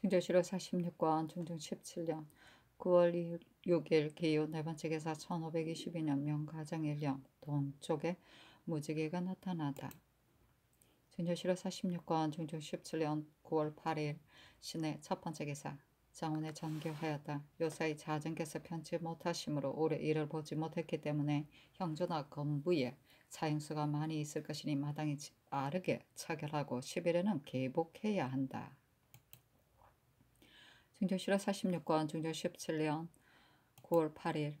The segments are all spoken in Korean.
충정실로 46권 중정 17년 9월 6일 기후네 번째 계사 1522년 명가정 1년 동쪽에 무지개가 나타나다. 증조실로 46권 중정 17년 9월 8일 시내 첫 번째 계사 장원에 전교하였다. 요사이 자정께서 편치 못하심으로 올해 일을 보지 못했기 때문에 형조나 건부에 사형수가 많이 있을 것이니 마당이 아르게 차결하고 10일에는 개복해야 한다. 증조실화 46권 증조 17년 9월 8일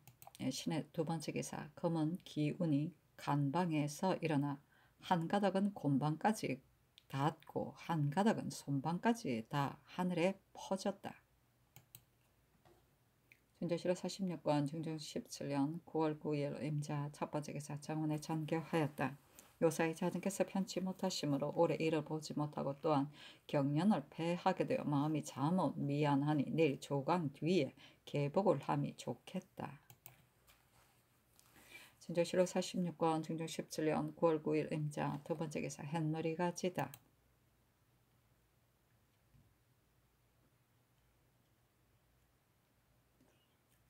신의 두 번째 기사 검은 기운이 간방에서 일어나 한 가닥은 곤방까지 닿았고 한 가닥은 손방까지 다 하늘에 퍼졌다. 증조실화 46권 증조 17년 9월 9일 임자 첫 번째 기사 정원에 전교하였다. 요사이 자들께서 편치 못하심으로 오래 일을 보지 못하고 또한 경련을 패하게 되어 마음이 잠언 미안하니 내일 조강 뒤에 개복을 함이 좋겠다. 증조시로 46권 증조 17년 9월 9일 임자 두 번째 기사 햇놀이가 지다.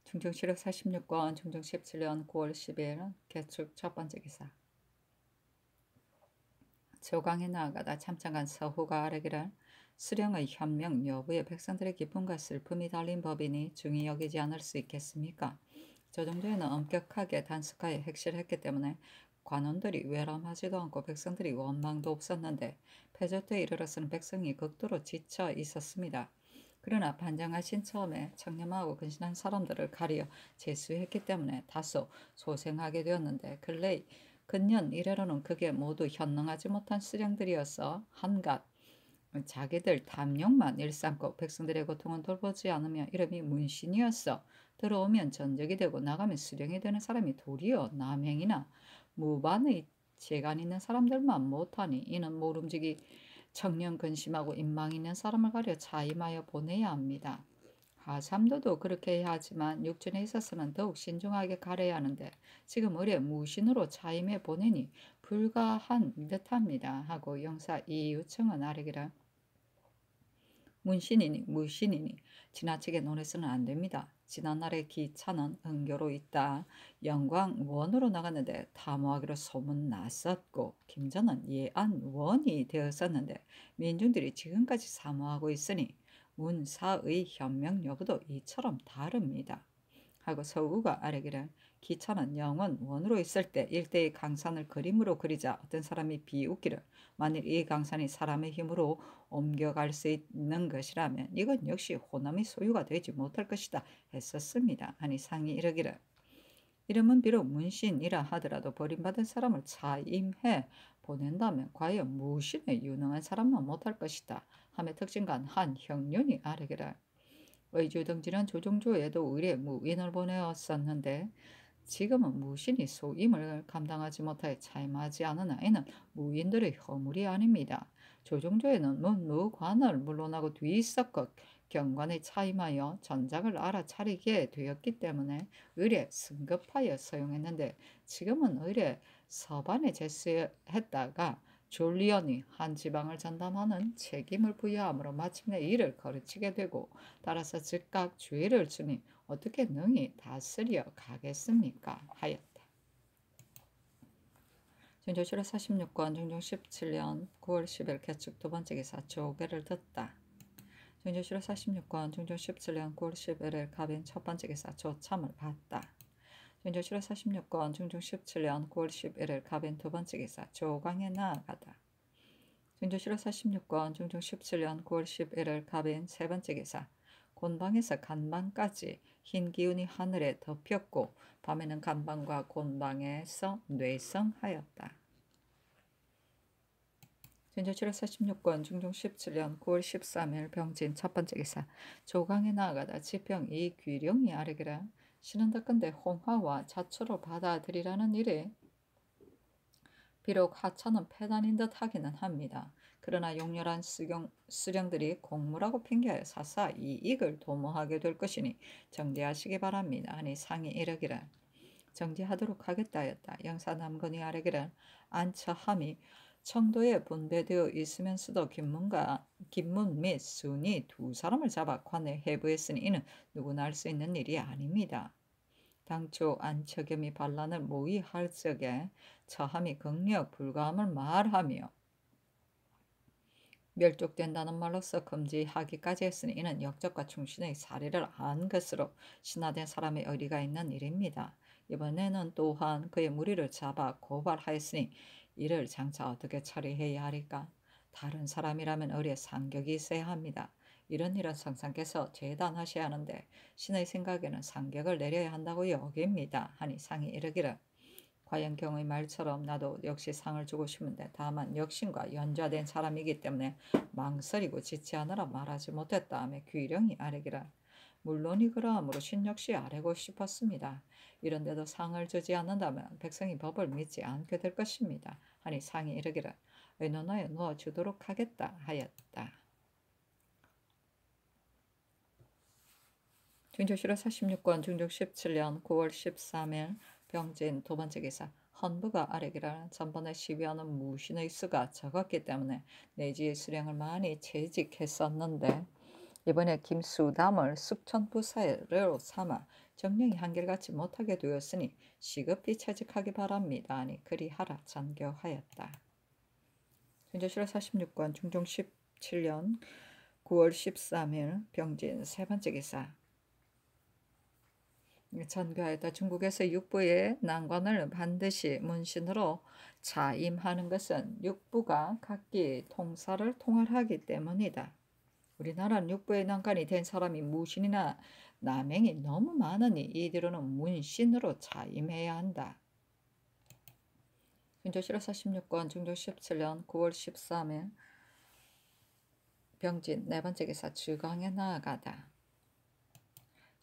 중정 시력 46권, 중정 17년 9월 10일 개축 첫 번째 기사. 조강에 나아가다 참장한 서후가 아뢰기를 수령의 현명 여부에 백성들의 기쁨과 슬픔이 달린 법이니 중히 여기지 않을 수 있겠습니까? 조정조에는 엄격하게 단속하여 핵실했기 때문에 관원들이 외람하지도 않고 백성들이 원망도 없었는데 폐조때 이르러서는 백성이 극도로 지쳐 있었습니다. 그러나 반장하신 처음에 청렴하고 근신한 사람들을 가려어 제수했기 때문에 다소 소생하게 되었는데 근래 근년 이래로는 그게 모두 현능하지 못한 수령들이어서 한갓 자기들 탐욕만 일삼고 백성들의 고통은 돌보지 않으며 이름이 문신이었어. 들어오면 전적이 되고 나가면 수령이 되는 사람이 도리어 남행이나 무반의 재간 있는 사람들만 못하니 이는 모름지기 청년 근심하고 인망 있는 사람을 가려 자임하여 보내야 합니다. 아삼도도 그렇게 하지만 육전에 있어서는 더욱 신중하게 가려야 하는데 지금 을에 무신으로 차임해 보내니 불가한 듯합니다. 하고 영사 이유청은 아래기라. 문신이니 무신이니 지나치게 논해서는 안 됩니다. 지난날의 기차는 은교로 있다. 영광 원으로 나갔는데 탐호하기로 소문났었고 김전은 예안 원이 되었었는데 민중들이 지금까지 사모하고 있으니 운사의 현명 력도 이처럼 다릅니다. 하고 서구가 아래기를 기차는 영원 원으로 있을 때 일대의 강산을 그림으로 그리자 어떤 사람이 비웃기를 만일 이 강산이 사람의 힘으로 옮겨갈 수 있는 것이라면 이건 역시 호남이 소유가 되지 못할 것이다 했었습니다. 아니 상이 이러기를 이름은 비록 문신이라 하더라도 버림받은 사람을 차임해 보낸다면 과연 무신에 유능한 사람만 못할 것이다. 함의 특징간 한 형륜이 아래기라. 의주 등지는 조종조에도 의뢰 무인을 보내었었는데 지금은 무신이 소임을 감당하지 못해 차임하지 않은 아이는 무인들의 허물이 아닙니다. 조종조에는 문무관을 물러나고 뒤섞어 경관에 차임하여 전작을 알아차리게 되었기 때문에 의뢰 승급하여 사용했는데 지금은 의뢰 서반에 제시했다가 졸리언이 한 지방을 전담하는 책임을 부여함으로 마침내 일을 거르치게 되고 따라서 즉각 주의를 주니 어떻게 능히 다스려 가겠습니까? 하였다. 전조실화 46권 종종 17년 9월 10일 개축 두 번째 기사 조개를 듣다. 전조실화 46권 종종 17년 9월 11일 가빈 첫 번째 기사 조참을 봤다. 현재 7월 46권 중종 17년 9월 11일 가벤 두 번째 기사 조강에 나아가다. 중종 7월 46권 중종 17년 9월 11일 가벤 세 번째 기사 곤방에서 간방까지 흰 기운이 하늘에 덮였고 밤에는 간방과 곤방에서 뇌성하였다. 진조 7월 46권 중종 17년 9월 13일 병진 첫 번째 기사 조강에 나아가다 지평 이귀룡이 아래기라 신은덕건대 홍화와 자초를 받아들이라는 일에 비록 하차는 패단인 듯 하기는 합니다. 그러나 용렬한 수경, 수령들이 공무라고 핑계하여 사사 이익을 도모하게 될 것이니 정지하시기 바랍니다. 아니 상이 이르기를 정지하도록 하겠다 였다. 영사 남건이 아래기를 안처함이 청도에 분배되어 있으면서도 김문과 김문 및 순이 두 사람을 잡아 관에 해부했으니 이는 누구나 할 수 있는 일이 아닙니다. 당초 안척염이 반란을 모의할 적에 처함이 극력 불가함을 말하며 멸족된다는 말로써 금지하기까지 했으니 이는 역적과 충신의 사례를 안 것으로 신화된 사람의 의리가 있는 일입니다. 이번에는 또한 그의 무리를 잡아 고발하였으니 이를 장차 어떻게 처리해야 하리까? 다른 사람이라면 어리에 상격이 있어야 합니다. 이런 일은 성상께서 재단하셔야 하는데 신의 생각에는 상격을 내려야 한다고 여깁니다. 하니 상이 이르기를 과연 경의 말처럼 나도 역시 상을 주고 싶은데 다만 역신과 연좌된 사람이기 때문에 망설이고 지치하느라 말하지 못했다며 귀령이 아뢰기를 물론이그러 함으로 신 역시 아뢰고 싶었습니다. 이런데도 상을 주지 않는다면 백성이 법을 믿지 않게 될 것입니다. 하니 상이 이르기를 의논하여 놓아 주도록 하겠다 하였다. 중조실화 46권 중조 17년 9월 13일 병진 두 번째 기사 헌부가 아래기라 전번에 시비하는 무신의 수가 적었기 때문에 내지의 수량을 많이 채직했었는데 이번에 김수담을 숙천부사로 삼아 정령이 한결같이 못하게 되었으니 시급히 채직하기 바랍니다. 아니 그리하라 장교하였다. 현재실 46권 중종 17년 9월 13일 병진 세 번째 기사 전교하였다. 중국에서 육부의 난관을 반드시 문신으로 자임하는 것은 육부가 각기 통사를 통할하기 때문이다. 우리나라 육부의 난간이 된 사람이 무신이나 남행이 너무 많으니 이대로는 문신으로 자임해야 한다. 중조실에서 6권 중조 17년 9월 13일 병진 네 번째 기사 주강에 나아가다.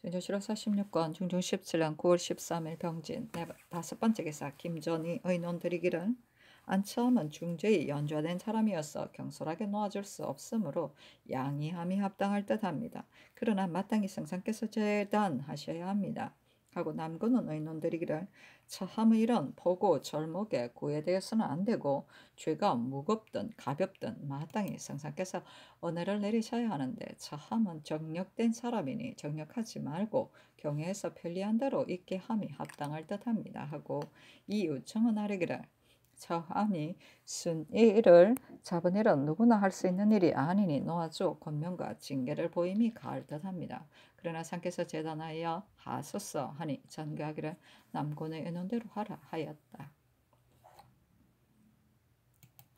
중조실에서 6권 중조 17년 9월 13일 병진 네 다섯 번째 기사 김전희 의논 드리기를 안치함은 중재의 연좌된 사람이어서 경솔하게 놓아줄 수 없으므로 양이함이 합당할 듯합니다. 그러나 마땅히 성상께서 재단하셔야 합니다. 하고 남구는 의논드리기를 처함의 이런 보고 절목에 구애되어서는 안 되고 죄가 무겁든 가볍든 마땅히 성상께서 언어를 내리셔야 하는데 처함은 정력된 사람이니 정력하지 말고 경외해서 편리한 대로 있게 함이 합당할 듯합니다 하고 이 요청은 아래기를 저하니 순이 를 잡은 일은 누구나 할 수 있는 일이 아니니 놓아주 권면과 징계를 보임이 가을 듯합니다. 그러나 상께서 재단하여 하소서 하니 전교하기를 남곤의 인원대로 하라 하였다.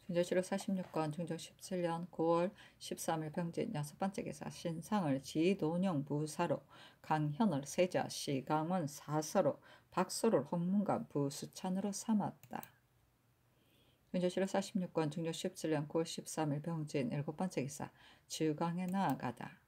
중조실록 46권 중조 17년 9월 13일 병진 여섯 번째 기사 신상을 지도령 부사로 강현을 세자 시강원 사서로 박소를 홍문관 부수찬으로 삼았다. 민주실록 46권 중력 17년 9월 13일 병진 7 번째 기사 주강에 나아가다.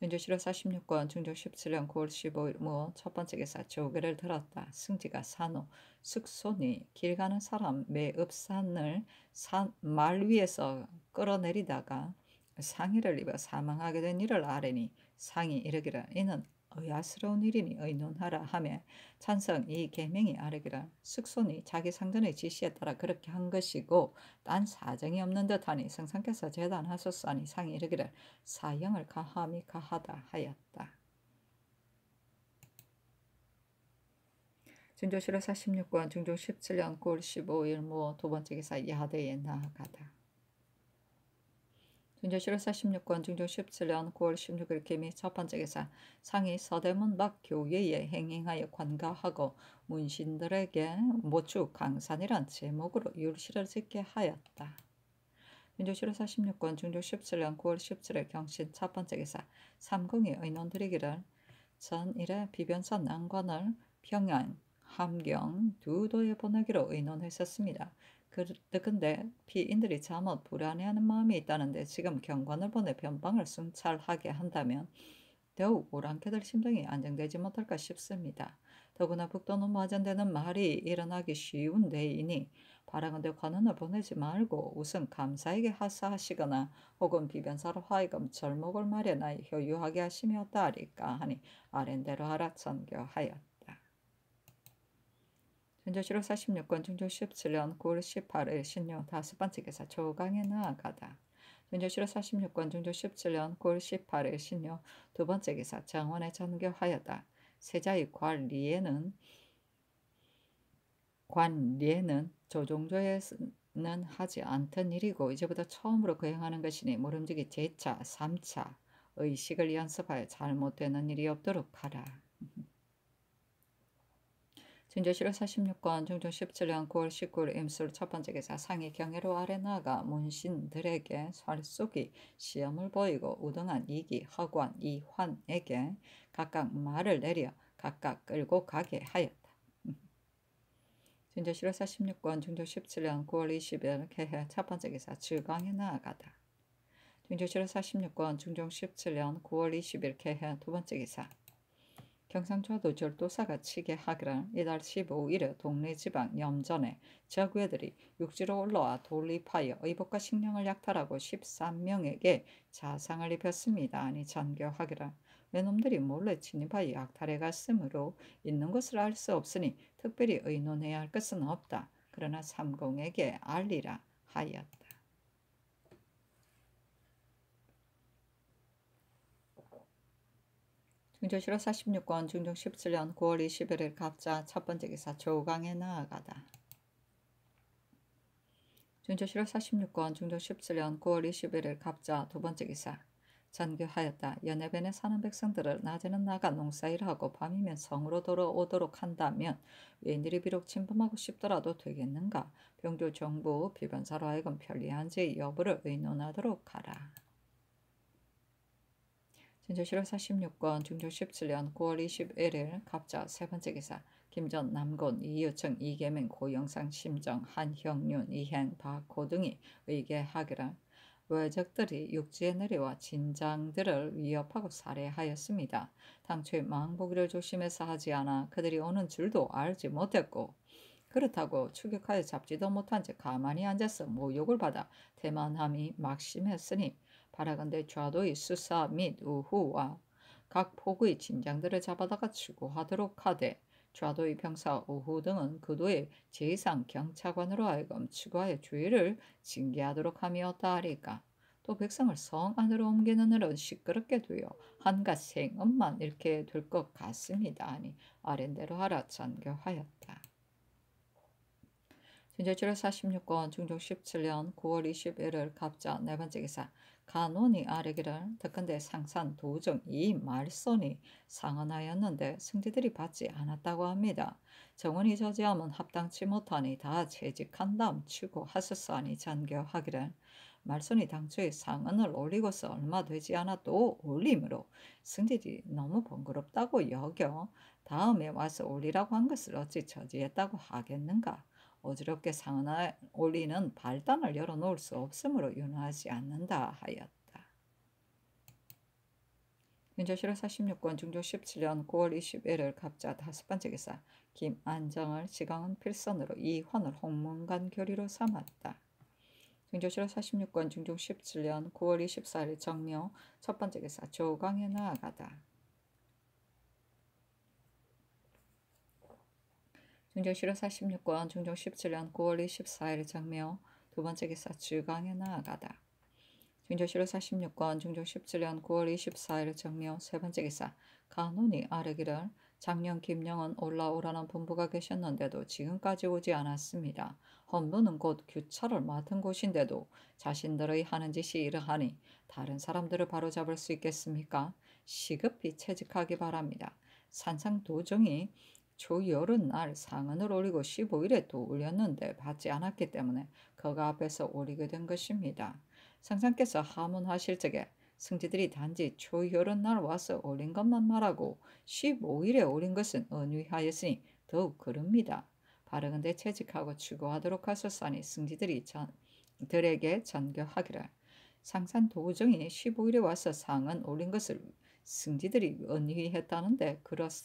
민주실록 46권 중력 17년 9월 15일 무첫 번째 기사 조개를 들었다. 승지가 산호 숙손이 길 가는 사람 매읍산을 산, 말 위에서 끌어내리다가 상의를 입어 사망하게 된 일을 아래니 상이 이르기를 이는 의아스러운 일이니 의논하라 하며 찬성 이 계명이 아르기라 숙손이 자기 상전의 지시에 따라 그렇게 한 것이고 딴 사정이 없는 듯하니 성상께서 재단하소서하니 상이 이르기를 사형을 가함이 가하다 하였다. 중조실화 46권 중종 17년 9월 15일 모 두 번째 기사 야대에 나아가다. 중조 11사 16권 중조 17년 9월 16일 김이 첫 번째 기사 상이 서대문 박 교회에 행행하여 관가하고 문신들에게 모축 강산이란 제목으로 율시를 짓게 하였다. 중조 11사 16권 중조 17년 9월 17일 경신 첫 번째 기사 삼궁의의논드리기를 전일의 비변선 난관을 평양 함경 두도에보내기로 의논했었습니다. 그런데 피인들이 잠옷 불안해하는 마음이 있다는데 지금 경관을 보내 변방을 순찰하게 한다면 더욱 오랑캐들 심정이 안정되지 못할까 싶습니다. 더구나 북도는 마전되는 말이 일어나기 쉬운 데이니 바라건대 관원을 보내지 말고 우선 감사에게 하사하시거나 혹은 비변사로 하여금 절목을 마련하여 효유하게 하시며 따리까 하니 아랜대로 알아 전교하였다. 전조시로 46권 중조 17년 9월 18일 신요 다섯 번째 기사 조강에 나아가다. 전조시로 46권 중조 17년 9월 18일 신요두 번째 기사 장원에 전교하였다. 세자의 관리에는 관리에는 조종조에는 하지 않던 일이고 이제부터 처음으로 거행하는 것이니 모름지기 제차 3차 의식을 연습하여 잘못되는 일이 없도록 하라. 진주실로 46권 중종 17년 9월 19일 임술 첫 번째 기사 상위 경혜로 아래나가 문신들에게 살쏘기 시험을 보이고 우등한 이기, 허관, 이환에게 각각 말을 내려 각각 끌고 가게 하였다. 진주시로 46권 중조 17년 9월 20일 개해 첫 번째 기사 즐강에 나아가다. 중조시로 46권 중종 17년 9월 20일 개해 두 번째 기사 경상초도 절도사가 치게 하기란 이달 15일에 동네 지방 염전에 적외들이 육지로 올라와 돌립하여 의복과 식량을 약탈하고 13명에게 자상을 입혔습니다. 아니 전교하기란 외놈들이 몰래 진입하여 약탈해 갔으므로 있는 것을 알 수 없으니 특별히 의논해야 할 것은 없다. 그러나 삼공에게 알리라 하였다. 중조실록 46권 중종 17년 9월 21일 갑자 첫 번째 기사 조강에 나아가다. 중조실록 46권 중종 17년 9월 21일 갑자 두 번째 기사 전교하였다. 연해변에 사는 백성들을 낮에는 나가 농사일을 하고 밤이면 성으로 돌아오도록 한다면 왜인들이 비록 침범하고 싶더라도 되겠는가? 병조 정부 비변사로 하여금 편리한지 여부를 의논하도록 하라. 진조 7월 46권 중조 17년 9월 21일 갑자 세 번째 기사 김전 남군 이유청 이계민 고영상 심정 한형윤 이행 박호 등이 의계하기를 외적들이 육지에 내려와 진장들을 위협하고 살해하였습니다. 당초에 망보기를 조심해서 하지 않아 그들이 오는 줄도 알지 못했고 그렇다고 추격하여 잡지도 못한 채 가만히 앉아서 모욕을 받아 대만함이 막심했으니 바라건대 좌도의 수사 및 우후와 각 폭의 진장들을 잡아다가 추구하도록 하되 좌도의 병사 우후 등은 그도의 제상경찰관으로 하여금 추하여 주의를 징계하도록 하며따리까 또 백성을 성 안으로 옮기는 일은 시끄럽게 되어 한갓 생업만 이렇게 될 것 같습니다. 아니 아랜대로 하라 전교하였다. 진제7월 46권 중종 17년 9월 21일 갑자 네 번째 기사 간원이 아래기를 덕근대 상산 도정 이 말선이 상언하였는데 승지들이 받지 않았다고 합니다. 정원이 저지함은 합당치 못하니 다 재직한 다음 치고 하소서사니잔겨하기를 말손이 당초에 상언을 올리고서 얼마 되지 않아도 올림으로 승질이 너무 번거롭다고 여겨 다음에 와서 올리라고 한 것을 어찌 저지했다고 하겠는가 어지럽게 상하할 올리는 발단을 열어놓을 수 없으므로 윤화하지 않는다 하였다. 윤조실화 46권 중조 17년 9월 21일 갑자 다섯 번째 기사 김안정을 지강은 필선으로 이환을 홍문관 교리로 삼았다. 중조실화 46권 중종 17년 9월 24일 정묘 첫 번째 기사 조강에 나아가다. 중정실호 46권 중정 17년 9월 24일 장며 두 번째 기사 주강에 나아가다. 중정실호 46권 중정 17년 9월 24일 장며 세 번째 기사 간혼이 아래기를 작년 김영은 올라오라는 본부가 계셨는데도 지금까지 오지 않았습니다. 헌부는 곧규차를 맡은 곳인데도 자신들의 하는 짓이 이러하니 다른 사람들을 바로잡을 수 있겠습니까? 시급히 채직하기 바랍니다. 산상도정이 초열은 날 상은을 올리고 15일에 또 올렸는데 받지 않았기 때문에 그가 앞에서 올리게 된 것입니다. 상상께서 하문하실 적에 승지들이 단지 초열은 날 와서 올린 것만 말하고 15일에 올린 것은 은유하였으니 더욱 그릅니다. 바르건대 채직하고 추구하도록 하소서니 승지들이 전, 들에게 전교하기를 상산 도우정이 15일에 와서 상은 올린 것을 승지들이 언니했다는데 그랬었,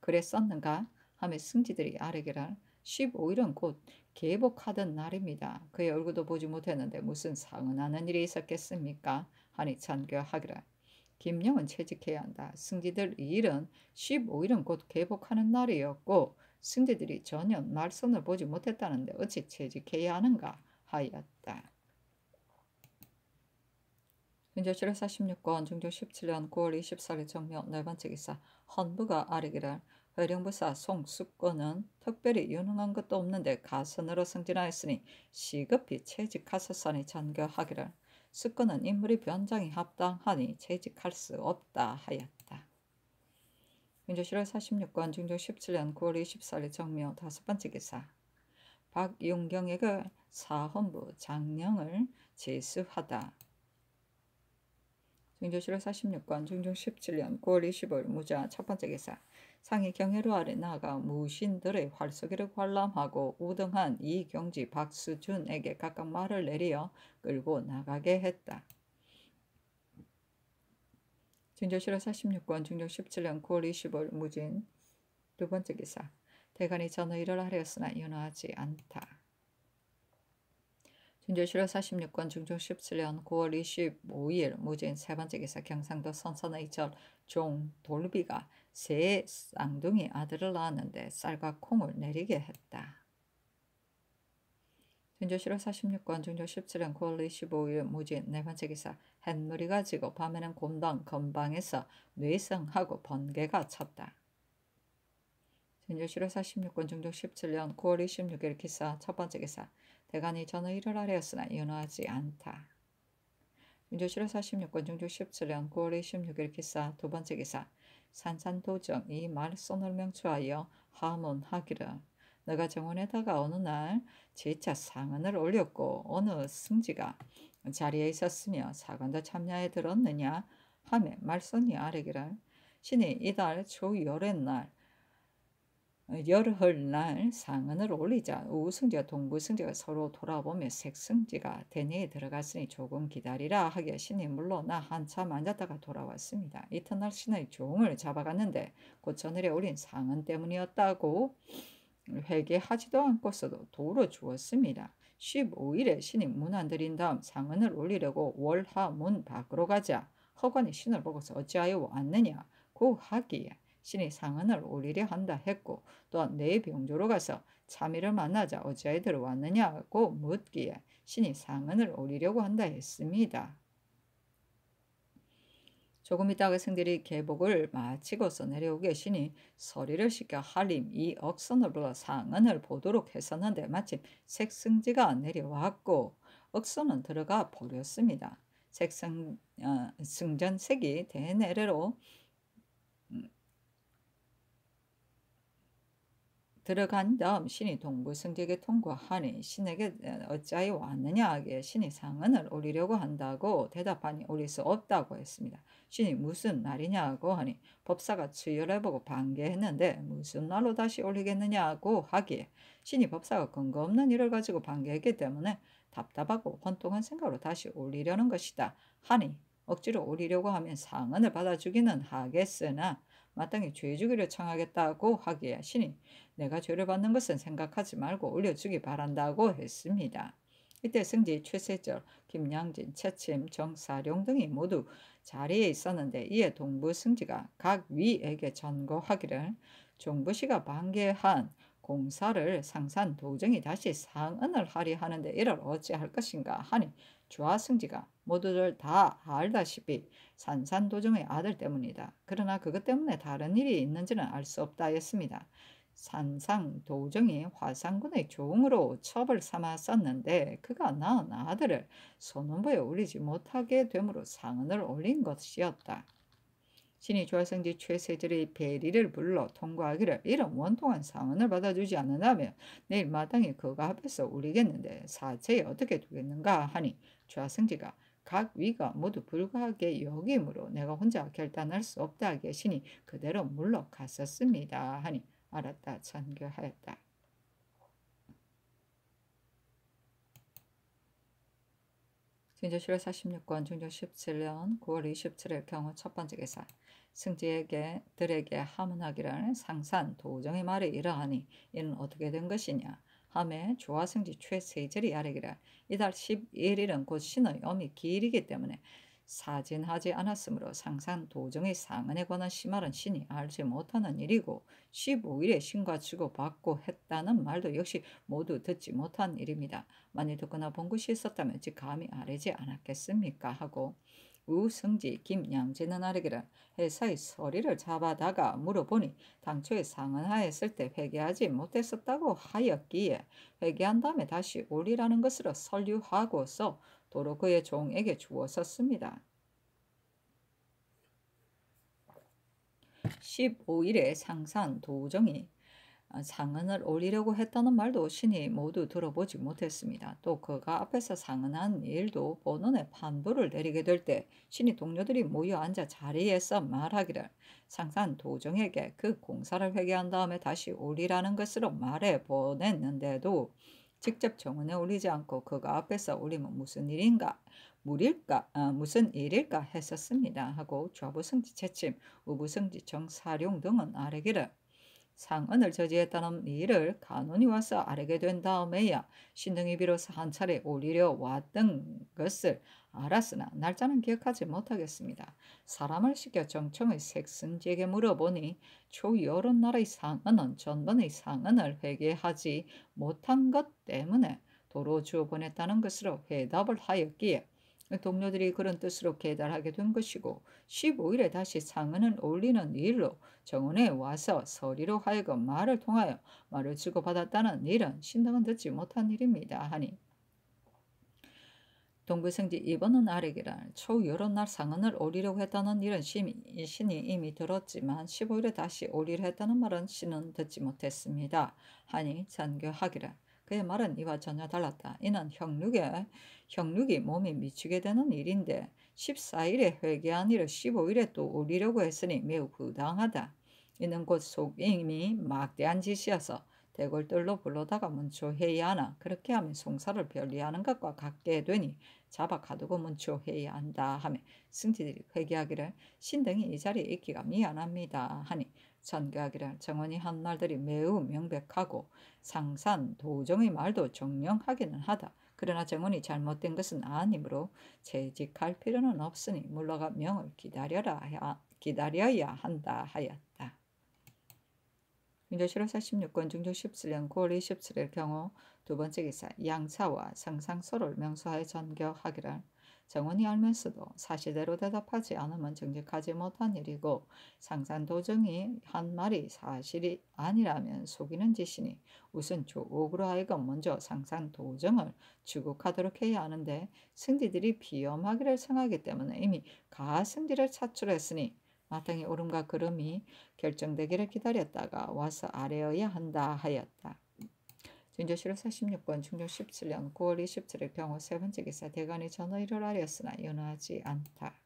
그랬었는가 하며 승지들이 아뢰기를 15일은 곧 개복하던 날입니다. 그의 얼굴도 보지 못했는데 무슨 상은하는 일이 있었겠습니까? 하니 잔교하기라 김영은 채직해야 한다. 승지들 일은 15일은 곧 개복하는 날이었고 승지들이 전혀 말선을 보지 못했다는데 어찌 채직해야 하는가 하였다. 민주실 46권 중조 17년 9월 24일 정묘 네 번째 기사 헌부가 아리기를 회령부사 송숙권은 특별히 유능한 것도 없는데 가선으로 승진하였으니 시급히 채직하소서니 전교하기를 숙권은 인물이 변장이 합당하니 채직할 수 없다 하였다. 민주실 46권 중조 17년 9월 24일 정묘 다섯 번째 기사 박용경에게 사헌부 장령을 제수하다. 증조실록 46권 중종 17년 9월 2 0일 무자 첫 번째 기사 상해 경해로 아래 나가 아 무신들의 활쏘기를 관람하고 우등한 이경지 박수준에게 각각 말을 내리어 끌고 나가게 했다. 증조실록 46권 중종 17년 9월 2 0일 무진 두 번째 기사 대관이전의 일을 하려으나 했 연호하지 않다. 김제실의 46권 중종 17년 9월 25일 무진세 번째 기사 경상도 선선의절 종 돌비가 새 쌍둥이 아들을 낳았는데 쌀과 콩을 내리게 했다. 전조실화 46권 중종 17년 9월 25일 무진 네 번째 기사 햇머이가 지고 밤에는 곰당 건방에서 뇌성하고 번개가 쳤다. 전조실화 46권 중종 17년 9월 26일 기사 첫 번째 기사 대간이 전을 일요라 하였으나 연호하지 않다. 민주실화 46권 중주 17년 9월 26일 기사 두 번째 기사 산산도정이 말손을 명추하여 하문하기를 내가 정원에다가 어느 날 제차 상언을 올렸고 어느 승지가 자리에 있었으며 사관도 참여에 들었느냐 하매 말손이 아래기를 신이 이달 초열의 날 열흘날 상은을 올리자 우승자 동부승자가 서로 돌아보며 색승지가 대내에 들어갔으니 조금 기다리라 하게 신이 물러나 한참 앉았다가 돌아왔습니다. 이튿날 신의 종을 잡아갔는데 고천을에 올린 상은 때문이었다고 회개하지도 않고서도 도로 주었습니다. 15일에 신이 문안 드린 다음 상은을 올리려고 월하문 밖으로 가자 허관이 신을 보고서 어찌하여 왔느냐 고하기에 신이 상언을 올리려 한다 했고 또한 내 병조로 가서 참이를 만나자 어찌하이들 왔느냐고 묻기에 신이 상언을 올리려고 한다 했습니다. 조금 있다가 승들이 계복을 마치고서 내려오게 신이 서리를 시켜 할림 이 억선을 불러 상언을 보도록 했었는데 마침 색승지가 내려왔고 억선은 들어가 버렸습니다. 색승 어, 승전색이 대내래로 들어간 다음 신이 동부 성제에 통과하니 신에게 어찌하여 왔느냐 하기에 신이 상은을 올리려고 한다고 대답하니 올릴 수 없다고 했습니다. 신이 무슨 날이냐고 하니 법사가 추열해보고 반개했는데 무슨 날로 다시 올리겠느냐고 하기에 신이 법사가 근거 없는 일을 가지고 반개했기 때문에 답답하고 헌통한 생각으로 다시 올리려는 것이다 하니 억지로 올리려고 하면 상은을 받아 주기는 하겠으나 마땅히 죄주기를 청하겠다고 하기에 하시니 내가 죄를 받는 것은 생각하지 말고 올려주기 바란다고 했습니다. 이때 승지 최세절, 김양진, 최침, 정사룡 등이 모두 자리에 있었는데 이에 동부 승지가 각 위에게 전거하기를 종부씨가 반개한 공사를 상산 도정이 다시 상언을 하리 하는데 이를 어찌할 것인가 하니 주하승지가 모두들 다 알다시피 산산도정의 아들 때문이다. 그러나 그것 때문에 다른 일이 있는지는 알 수 없다 였습니다 산상도정이 화상군의 종으로 첩을 삼아 썼는데 그가 낳은 아들을 소문부에 올리지 못하게 됨으로 상은을 올린 것이었다. 신이 조화성지 최세절의 배리를 불러 통과하기를 이런 원통한 상언을 받아주지 않는다면 내일 마땅히 그가 앞에서 울리겠는데 사체에 어떻게 두겠는가 하니 조화성지가 각 위가 모두 불과하게 여김으로 내가 혼자 결단할 수 없다 하기에 신 그대로 물러갔었습니다. 하니 알았다 전교하였다 증조실의 46권 증조 17년 9월 27일 경호 첫 번째 계사 승지에게 들에게 하문하기를 상산 도정의 말에 이러하니 이는 어떻게 된 것이냐 하매 주화생지 최세절이 아래기라 이달 11일은 곧 신의 엄이 길이기 때문에 사진하지 않았으므로 상산 도정의 상은에 관한 심할은 신이 알지 못하는 일이고 15일에 신과 주고받고 했다는 말도 역시 모두 듣지 못한 일입니다. 만일 듣거나 본 것이 있었다면 즉 감히 아래지 않았겠습니까? 하고 우승지 김양재는 아르기를 회사의 소리를 잡아다가 물어보니 당초에 상은하였을 때 회개하지 못했었다고 하였기에 회개한 다음에 다시 올리라는 것으로 설류하고서 도로 그의 종에게 주었었습니다. 15일에 상산 도정이 아, 상은을 올리려고 했다는 말도 신이 모두 들어보지 못했습니다. 또 그가 앞에서 상은한 일도 본원에 판부를 내리게 될 때 신이 동료들이 모여 앉아 자리에서 말하기를 상산 도정에게 그 공사를 회개한 다음에 다시 올리라는 것으로 말해 보냈는데도 직접 정원에 올리지 않고 그가 앞에서 올리면 무슨 일인가 무릴까 아, 무슨 일일까 했었습니다 하고 좌부승지 채침 우부승지 정사룡 등은 아래기를 상은을 저지했다는 일을 간원이 와서 알게 된 다음에야 신등이 비로소 한 차례 올리려 왔던 것을 알았으나 날짜는 기억하지 못하겠습니다. 사람을 시켜 정청의 색승지에게 물어보니 초여러 나라의 상은은 전번의 상은을 회개하지 못한 것 때문에 도로 주어 보냈다는 것으로 회답을 하였기에 동료들이 그런 뜻으로 계달하게 된 것이고 15일에 다시 상은은 올리는 일로 정원에 와서 서리로 하여금 말을 통하여 말을 주고받았다는 일은 신당은 듣지 못한 일입니다 하니 동부생지 이번은 아래기라 초 여러 날 상은을 올리려고 했다는 일은 신이, 신이 이미 들었지만 15일에 다시 올리려 했다는 말은 신은 듣지 못했습니다. 하니 잔교하기라 그의 말은 이와 전혀 달랐다. 이는 형룩에 형룩이 몸이 미치게 되는 일인데 14일에 회개한 일을 15일에 또 올리려고 했으니 매우 부당하다. 이는 곧 속임이 막대한 짓이어서 대골들로 불러다가 문초해야 하나 그렇게 하면 송사를 별리하는 것과 같게 되니 잡아 가두고문 조해야 한다 하며 승지들이 회개하기를 신등이 이 자리에 있기가 미안합니다 하니 전교하기를 정원이 한 말들이 매우 명백하고 상산 도정의 말도 정령하기는 하다. 그러나 정원이 잘못된 것은 아니므로 재직할 필요는 없으니 물러가 명을 기다려라 야, 기다려야 한다 하였다. 민조실로사 6권 중조 17년 9월 27일 경호 두 번째 기사 양차와 상상 서를 명수하여 전격하기를 정원이 알면서도 사실대로 대답하지 않으면 정직하지 못한 일이고 상산 도정이 한 말이 사실이 아니라면 속이는 짓이니 우선 조국으로 하여금 먼저 상산 도정을 추국하도록 해야 하는데 승디들이 비염하기를 생각하기 때문에 이미 가승디를 차출했으니 마땅히 오름과 그름이 결정되기를 기다렸다가 와서 아래어야 한다 하였다. 전제시로 4 6번 중조 17년 9월 27일 병호 세 번째 기사 대관이 전화일을 하였으나 연하지 않다.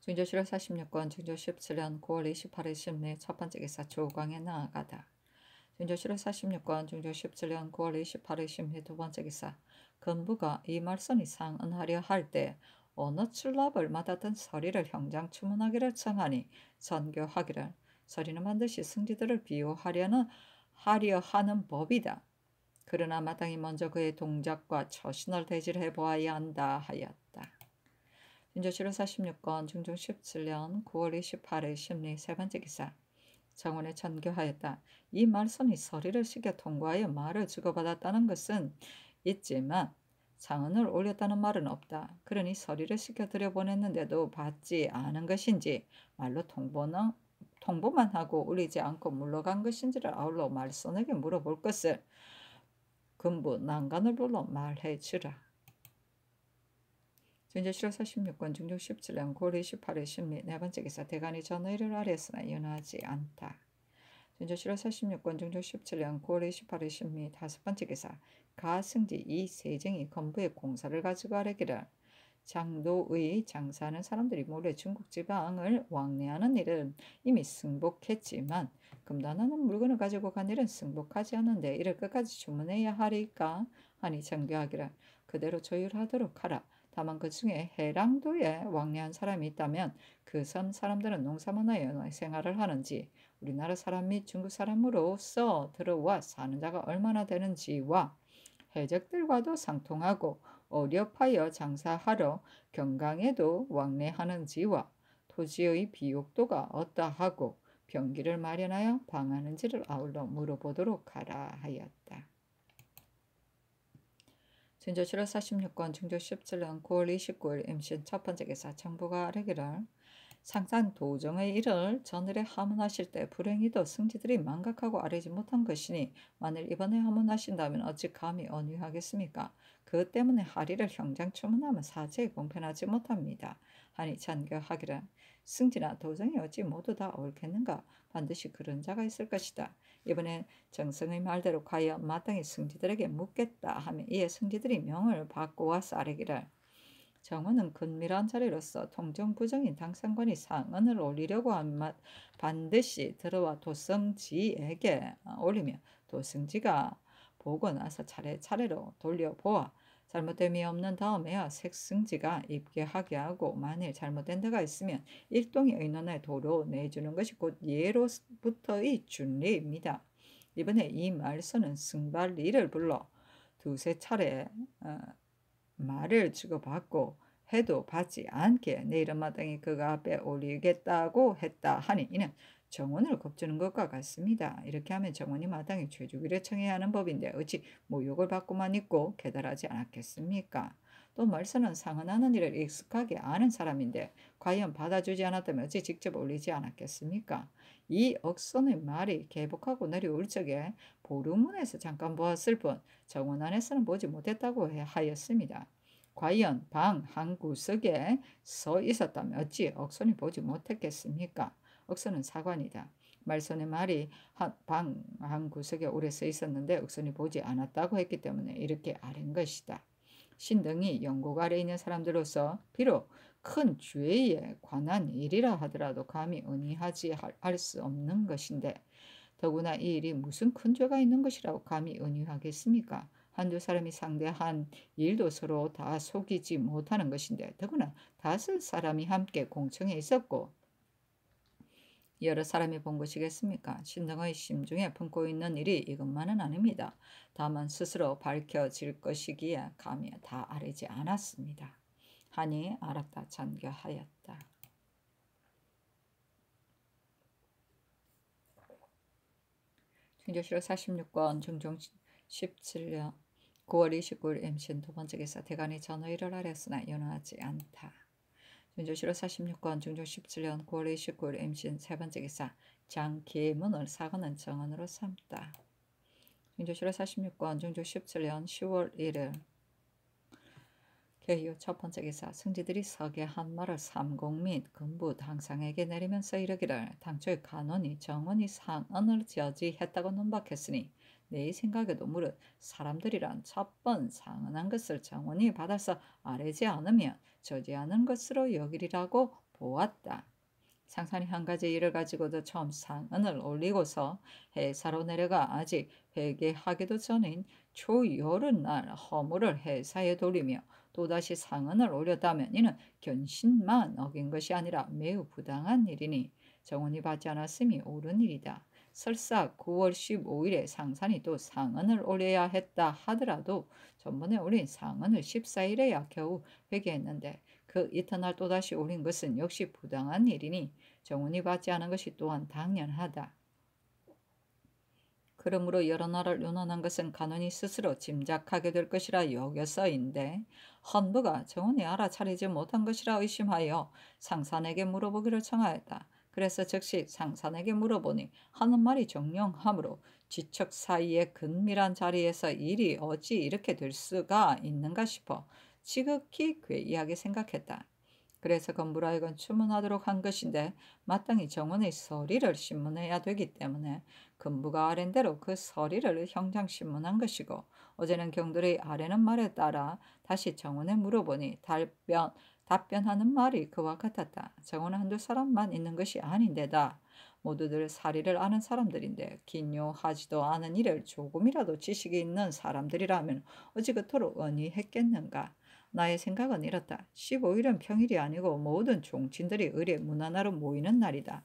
중조시로 46권 중조 17년 9월 28일 심리 첫 번째 기사 조광에 나아가다. 중조시로 46권 중조 17년 9월 28일 심리 두 번째 기사 건부가 이말선이 상은하려 할 때 어느 출납을 맡았던 서리를 형장 추문하기를 청하니 전교하기를 서리는 반드시 승지들을 비호하려는 하려 하는 법이다. 그러나 마땅히 먼저 그의 동작과 처신을 대질해 보아야 한다 하였다. 진조실로 46권 중종 17년 9월 28일 심리 세 번째 기사 정원에 전교하였다. 이 말손이 서리를 시켜 통과하여 말을 주고받았다는 것은 있지만 상언을 올렸다는 말은 없다. 그러니 서리를 시켜 들여보냈는데도 받지 않은 것인지 말로 통보는 통보만 하고 울리지 않고 물러간 것인지를 아울러 말선에게 물어볼 것을 근부 난간을 불러 말해 주라. 전제실화 46권 중종 17년 9월 28일 심리 네 번째 기사 대간이 전의를 아뢰었으나 연하지 않다. 전제실화 46권 중종 17년 9월 28일 심리 다섯 번째 기사 가승지 이세정이 건부의 공사를 가지고 아뢰기를 장도의 장사하는 사람들이 몰래 중국 지방을 왕래하는 일은 이미 승복했지만 금단하는 물건을 가지고 간 일은 승복하지 않은데 이를 끝까지 주문해야 하리까 하니 정교하기라 그대로 조율하도록 하라. 다만 그 중에 해랑도에 왕래한 사람이 있다면 그섬 사람들은 농사만 하여 생활을 하는지 우리나라 사람 및 중국 사람으로서 들어와 사는 자가 얼마나 되는지와 해적들과도 상통하고 어렵하여 장사하러 경강에도 왕래하는지와 토지의 비옥도가 어떠하고 병기를 마련하여 방하는지를 아울러 물어보도록 하라 하였다. 증조 7월 46권 증조 17년 9월 29일 임신 첫 번째 기사 정보가 레기럴 상상 도정의 일을 전일에 하문하실 때 불행히도 승지들이 망각하고 아뢰지 못한 것이니 만일 이번에 하문하신다면 어찌 감히 언유하겠습니까? 그 때문에 하리를 형장 추문하면 사제에 공편하지 못합니다. 하니 잔교하기란 승지나 도정이 어찌 모두 다 옳겠는가? 반드시 그런 자가 있을 것이다. 이번에 정성의 말대로 과연 마땅히 승지들에게 묻겠다 하며 이에 승지들이 명을 받고 와서 아뢰기를 정원은 근밀한 자리로서 통정부정인 당상관이 상언을 올리려고 한맛 반드시 들어와 도성지에게 올리며 도성지가 보고 나서 차례차례로 돌려보아 잘못됨이 없는 다음에야 색승지가 입게하게 하고 만일 잘못된 데가 있으면 일동의 의논에 도로 내주는 것이 곧 예로부터의 준례입니다 이번에 이 말서는 승발리를 불러 두세 차례 어, 말을 주고받고 해도 받지 않게 내이런마당에 그가 앞에 올리겠다고 했다 하니 이는 정원을 겁주는 것과 같습니다. 이렇게 하면 정원이 마당에 죄주기를 청해야 하는 법인데 어찌 모욕을 받고만 있고 개달하지 않았겠습니까? 또 멀서는 상언하는 일을 익숙하게 아는 사람인데 과연 받아주지 않았다면 어찌 직접 올리지 않았겠습니까? 이 억선의 말이 개복하고 내려올 적에 보름문에서 잠깐 보았을 뿐 정원 안에서는 보지 못했다고 하였습니다. 과연 방 한 구석에 서 있었다면 어찌 억선이 보지 못했겠습니까? 억선은 사관이다. 말손의 말이 방 한 구석에 오래 서 있었는데 억선이 보지 않았다고 했기 때문에 이렇게 아는 것이다. 신 등이 영국 아래 있는 사람들로서 비록 큰 죄에 관한 일이라 하더라도 감히 은의하지 할수 없는 것인데 더구나 이 일이 무슨 큰 죄가 있는 것이라고 감히 은유하겠습니까? 한두 사람이 상대한 일도 서로 다 속이지 못하는 것인데 더구나 다섯 사람이 함께 공청에 있었고 여러 사람이 본 것이겠습니까? 신정의 심중에 품고 있는 일이 이것만은 아닙니다. 다만 스스로 밝혀질 것이기에 감히 다 아뢰지 않았습니다. 하니 알았다 전교하였다. 중조실록 46권 중종 17년 9월 29일 임신 두 번째 기사 대간이 전의를 하였으나 연호하지 않다. 민조시로 46권 중조 17년 9월 29일 임신 세 번째 기사 장기문을 사건은 정언으로 삼다. 중조시로 46권 중조 17년 10월 1일 개요 첫 번째 기사 승지들이 서계 한말을 삼공 및 금부 당상에게 내리면서 이르기를 당초의 간원이 정원이 상언을 저지했다고 논박했으니 내 생각에도 무릇 사람들이란 첫 번 상언한 것을 정원이 받아서 아래지 않으면 저지하는 것으로 여기리라고 보았다. 상산이 한 가지 일을 가지고도 처음 상언을 올리고서 회사로 내려가 아직 회개하기도 전인 초여름 날 허물을 회사에 돌리며 또다시 상언을 올렸다면 이는 견신만 어긴 것이 아니라 매우 부당한 일이니 정원이 받지 않았음이 옳은 일이다. 설사 9월 15일에 상산이 또 상언을 올려야 했다 하더라도 전번에 올린 상언을 14일에야 겨우 회개했는데 그 이튿날 또다시 올린 것은 역시 부당한 일이니 정원이 받지 않은 것이 또한 당연하다. 그러므로 여러 나라를 논한 것은 간원이 스스로 짐작하게 될 것이라 여겨서인데 헌부가 정원이 알아차리지 못한 것이라 의심하여 상산에게 물어보기를 청하였다. 그래서 즉시 상산에게 물어보니 하는 말이 정령하므로 지척 사이의 근밀한 자리에서 일이 어찌 이렇게 될 수가 있는가 싶어 지극히 괴이하게 생각했다. 그래서 건물하이건 추문하도록 한 것인데 마땅히 정원의 서리를 신문해야 되기 때문에 근부가 아랜대로 그 서리를 형장 신문한 것이고 어제는 경들의 아래는 말에 따라 다시 정원에 물어보니 달변 답변하는 말이 그와 같았다. 정원 는 한두 사람만 있는 것이 아닌데다. 모두들 사리를 아는 사람들인데 긴요하지도 않은 일을 조금이라도 지식이 있는 사람들이라면 어찌 그토록 언니했겠는가. 나의 생각은 이렇다. 15일은 평일이 아니고 모든 종친들이 의례 문화나로 모이는 날이다.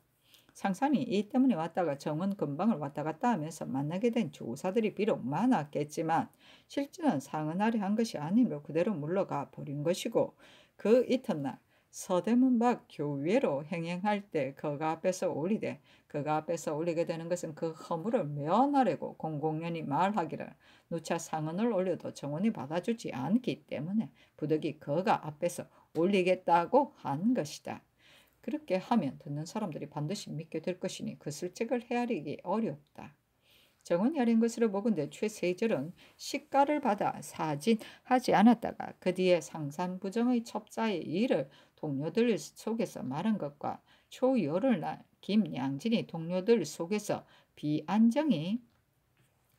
상산이 이 때문에 왔다가 정은 금방을 왔다 갔다 하면서 만나게 된 조사들이 비록 많았겠지만 실제는 상은 아래 한 것이 아니며 그대로 물러가 버린 것이고 그 이튿날 서대문 밖 교외로 행행할 때 그가 앞에서 올리되 그가 앞에서 올리게 되는 것은 그 허물을 면하려고 공공연히 말하기를 누차 상언을 올려도 정원이 받아주지 않기 때문에 부득이 그가 앞에서 올리겠다고 한 것이다. 그렇게 하면 듣는 사람들이 반드시 믿게 될 것이니 그 슬책을 헤아리기 어렵다. 정은 여린 것으로 보건데 최세절은 시가를 받아 사진하지 않았다가 그 뒤에 상산부정의 첩자의 일을 동료들 속에서 말한 것과 초열흘날 김양진이 동료들 속에서 비안정이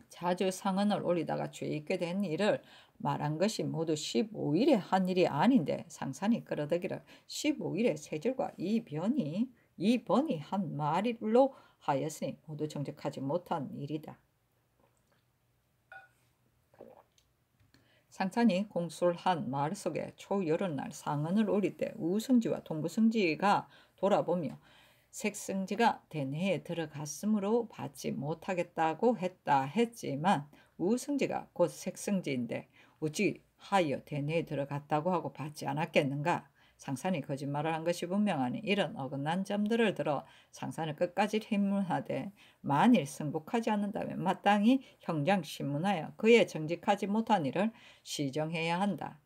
자주 상언을 올리다가 죄 있게 된 일을 말한 것이 모두 15일에 한 일이 아닌데 상산이 끌어대기를 15일에 세절과 이변이 이번이 한 말로 하였으니 모두 정직하지 못한 일이다. 상찬이 공술한 마 속에 초여름날 상은을 올릴 때 우승지와 동부승지가 돌아보며 색승지가 대내에 들어갔으므로 받지 못하겠다고 했다 했지만 우승지가 곧 색승지인데 어찌 하여 대내에 들어갔다고 하고 받지 않았겠는가? 상산이 거짓말을 한 것이 분명하니 이런 어긋난 점들을 들어 상산을 끝까지 힘문하되 만일 승복하지 않는다면 마땅히 형장심문하여 그의 정직하지 못한 일을 시정해야 한다.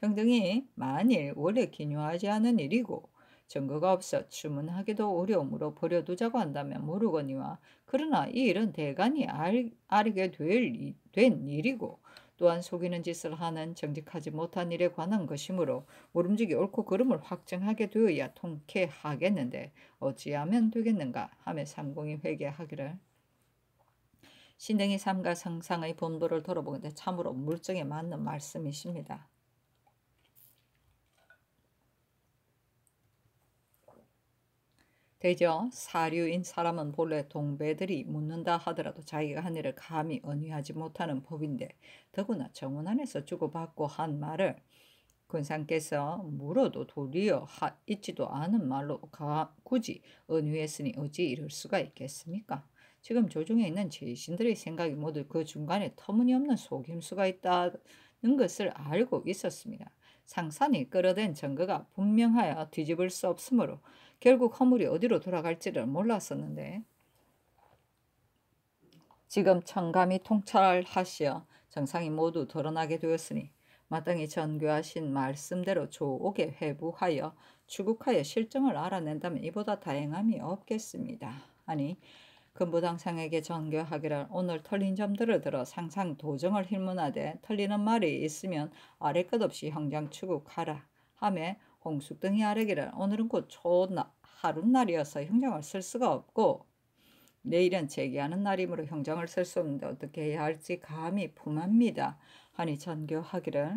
평등이 만일 원래 기념하지 않은 일이고 증거가 없어 주문하기도 어려움으로 버려두자고 한다면 모르거니와 그러나 이 일은 대간이 알, 알게 될, 된 일이고 또한 속이는 짓을 하는 정직하지 못한 일에 관한 것이므로 울음직이 옳고 그름을 확정하게 되어야 통쾌하겠는데 어찌하면 되겠는가 하며 삼공이 회개하기를 신등이 삼가 상상의 본부를 돌아보는데 참으로 물정에 맞는 말씀이십니다. 되죠. 사류인 사람은 본래 동배들이 묻는다 하더라도 자기가 한 일을 감히 언유하지 못하는 법인데 더구나 정원 안에서 주고받고 한 말을 군상께서 물어도 도리어 하, 있지도 않은 말로 가, 굳이 언유했으니 어찌 이럴 수가 있겠습니까? 지금 조중에 있는 제신들의 생각이 모두 그 중간에 터무니없는 속임수가 있다는 것을 알고 있었습니다. 상산이 끌어댄 증거가 분명하여 뒤집을 수 없으므로 결국 허물이 어디로 돌아갈지를 몰랐었는데 지금 청감이 통찰하시어 정상이 모두 드러나게 되었으니 마땅히 전교하신 말씀대로 조옥에 회부하여 추국하여 실정을 알아낸다면 이보다 다행함이 없겠습니다. 아니 근부당상에게 전교하기를 오늘 털린 점들을 들어 상상 도정을 힐문하되 털리는 말이 있으면 아래 끝없이 형장 추국하라 하매 홍숙 등이 아래기를 오늘은 곧초하루날이어서 형장을 쓸 수가 없고 내일은 재기하는 날이므로 형장을 쓸 수 없는데 어떻게 해야 할지 감이 품합니다. 하니 전교하기를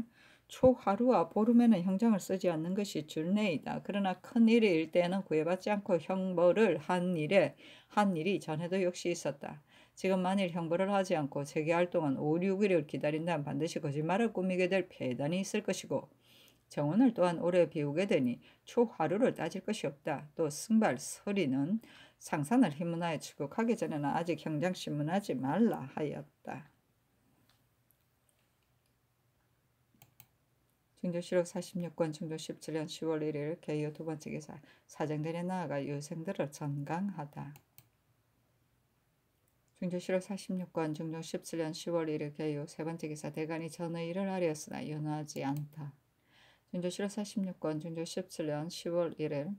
초하루와 보름에는 형장을 쓰지 않는 것이 줄내이다. 그러나 큰 일이 일 때는 구애받지 않고 형벌을 한 일에 한 일이 전에도 역시 있었다. 지금 만일 형벌을 하지 않고 재기할 동안 5, 6일을 기다린다면 반드시 거짓말을 꾸미게 될 폐단이 있을 것이고 정원을 또한 오래 비우게 되니 초하루를 따질 것이 없다. 또 승발 서리는 상산을 희문하여 추국하기 전에는 아직 형장신문하지 말라 하였다. 중조실록 46권 중조 17년 10월 1일 개요 두 번째 기사 사정들에 나아가 유생들을 전강하다. 중조실록 46권 중조 17년 10월 1일 개요 세 번째 기사 대간이 전의 일을 하려으나 연하지 않다. 중조실록 46권 중조 17년 10월 1일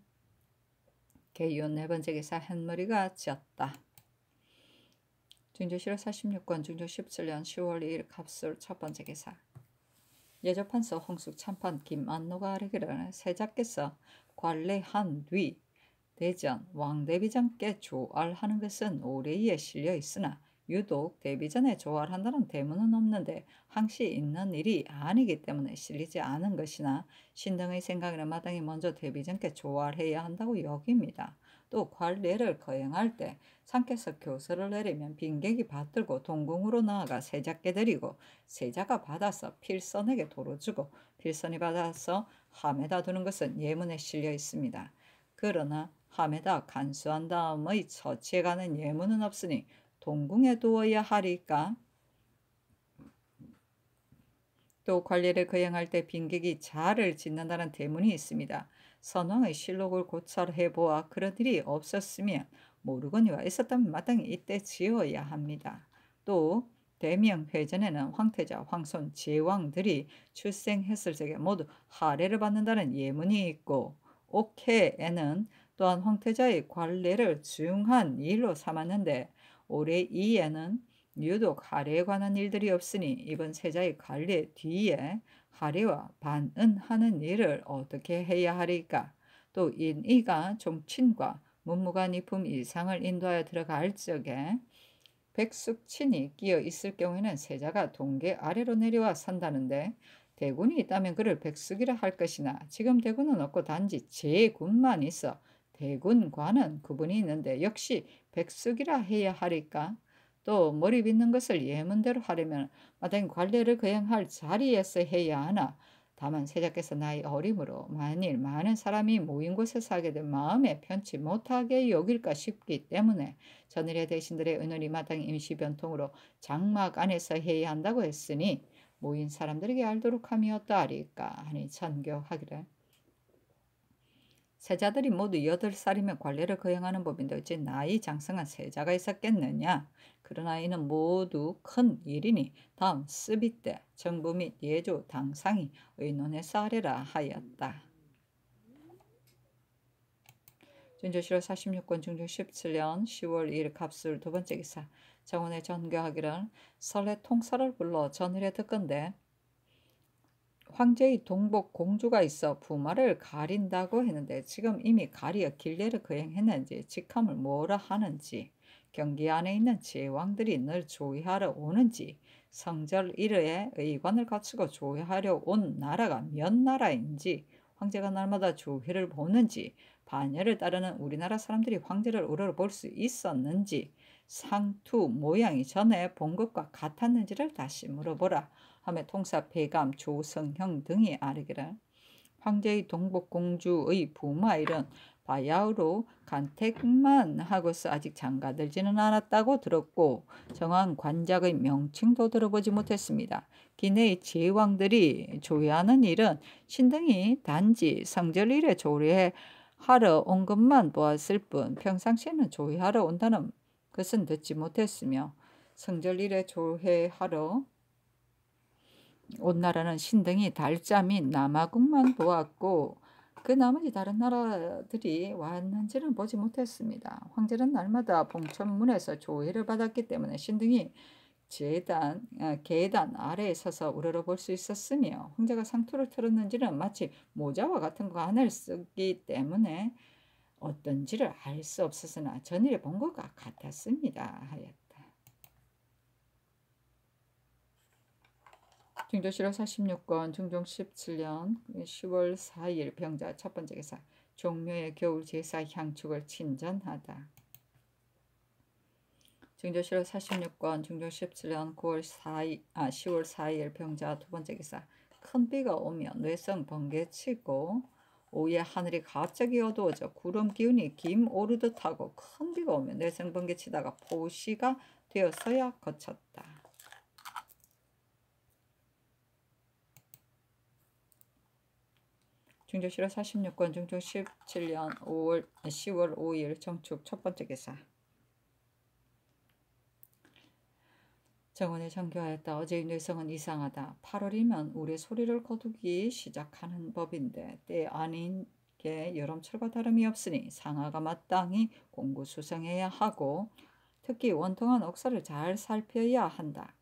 개이온 네 번째 기사 한 머리가 지었다. 중조실록 46권 중조 17년 10월 2일 갑술 첫 번째 기사 예조판서 홍숙 참판 김안노가 아르기를 세자께서 관례한 뒤 대전 왕대비장께 조알하는 것은 오래에 실려 있으나 유독 데뷔 전에 좋아활한다는 대문은 없는데 항시 있는 일이 아니기 때문에 실리지 않은 것이나 신등의 생각이나 마당히 먼저 데뷔 전께 조활해야 한다고 여깁니다. 또 관례를 거행할 때 상께서 교서를 내리면 빈객이 받들고 동궁으로 나아가 세자께 드리고 세자가 받아서 필선에게 도로 주고 필선이 받아서 함에다 두는 것은 예문에 실려 있습니다. 그러나 함에다 간수한 다음의 처치에 관한 예문은 없으니 동궁에 두어야 하리까? 또 관리를 거행할 때 빈객이 자를 짓는다는 대문이 있습니다. 선왕의 실록을 고찰해 보아 그런 일이 없었으면 모르거니와 있었다면 마땅히 이때 지어야 합니다. 또 대명 회전에는 황태자, 황손, 제왕들이 출생했을 적에 모두 하례를 받는다는 예문이 있고 옥회에는 또한 황태자의 관례를 중한 일로 삼았는데 올해 2에는 유독 하례에 관한 일들이 없으니 이번 세자의 관례 뒤에 하례와 반은하는 일을 어떻게 해야 하리까? 또 인이가 종친과 문무관이품 이상을 인도하여 들어갈 적에 백숙친이 끼어 있을 경우에는 세자가 동계 아래로 내려와 산다는데 대군이 있다면 그를 백숙이라 할 것이나 지금 대군은 없고 단지 제군만 있어 대군과는 구분이 있는데 역시 백숙이라 해야 하리까? 또 머리 빗는 것을 예문대로 하려면 마땅히 관례를 거행할 자리에서 해야 하나. 다만 세자께서 나의 어림으로 만일 많은 사람이 모인 곳에서 하게 된 마음에 편치 못하게 여길까 싶기 때문에 전일의 대신들의 은원이 마땅히 임시 변통으로 장막 안에서 해야 한다고 했으니 모인 사람들에게 알도록 함이었다 하리까 하니 전교하기를 세자들이 모두 여덟 살이면 관례를 거행하는 법인데 어찌 나이 장성한 세자가 있었겠느냐. 그러나 이는 모두 큰 일이니 다음 스비 때 정부 및 예조 당상이 의논해서 하리라 하였다. 준조실록 46권 중조 17년 10월 1일 갑술 두 번째 기사 정원의 전교학이란 설레 통사를 불러 전일에 듣건대 황제의 동복 공주가 있어 부마를 가린다고 했는데 지금 이미 가리어 길례를 거행했는지 직함을 뭐라 하는지 경기 안에 있는 제왕들이 늘조회하러 오는지 성절 1회에 의관을 갖추고 조회하려온 나라가 몇 나라인지 황제가 날마다 조회를 보는지 반열을 따르는 우리나라 사람들이 황제를 우러러볼 수 있었는지 상투 모양이 전에 본 것과 같았는지를 다시 물어보라. 하며 통사 배감, 조성형 등이 아르기라. 황제의 동북공주의 부마 일은 바야흐로 간택만 하고서 아직 장가들지는 않았다고 들었고 정한 관작의 명칭도 들어보지 못했습니다. 기내의 제왕들이 조회하는 일은 신등이 단지 성절일에 조례하러 온 것만 보았을 뿐 평상시에는 조회하러 온다는 것은 듣지 못했으며 성절일에 조회하러 온나라는 신등이 달자 및 남아국만 보았고 그 나머지 다른 나라들이 왔는지는 보지 못했습니다. 황제는 날마다 봉천문에서 조회를 받았기 때문에 신등이 재단, 아, 계단 아래에 서서 우러러 볼수 있었으며 황제가 상투를 틀었는지는 마치 모자와 같은 관을 쓰기 때문에 어떤지를 알 수 없어서나 전일에 본 것과 같았습니다. 하였다. 중조실화 46권 중종 17년 10월 4일 병자 첫 번째 기사 종묘의 겨울 제사 향축을 친전하다. 중조실록 46권 중종 17년 9월 4일 아 10월 4일 병자 두 번째 기사 큰 비가 오면 뇌성 번개치고 오후에 하늘이 갑자기 어두워져 구름 기운이 김 오르듯 하고 큰 비가 오면 뇌성 번개치다가 포시가 되어야 거쳤다. 중저실화 46권 중종 17년 5월 10월 아, 5일 정축 첫 번째 기사 정원에 정교하였다. 어제의 뇌성은 이상하다. 8월이면 우리 소리를 거두기 시작하는 법인데 때 아닌 게 여름철과 다름이 없으니 상하가 마땅히 공구수성해야 하고 특히 원통한 억사를 잘 살펴야 한다.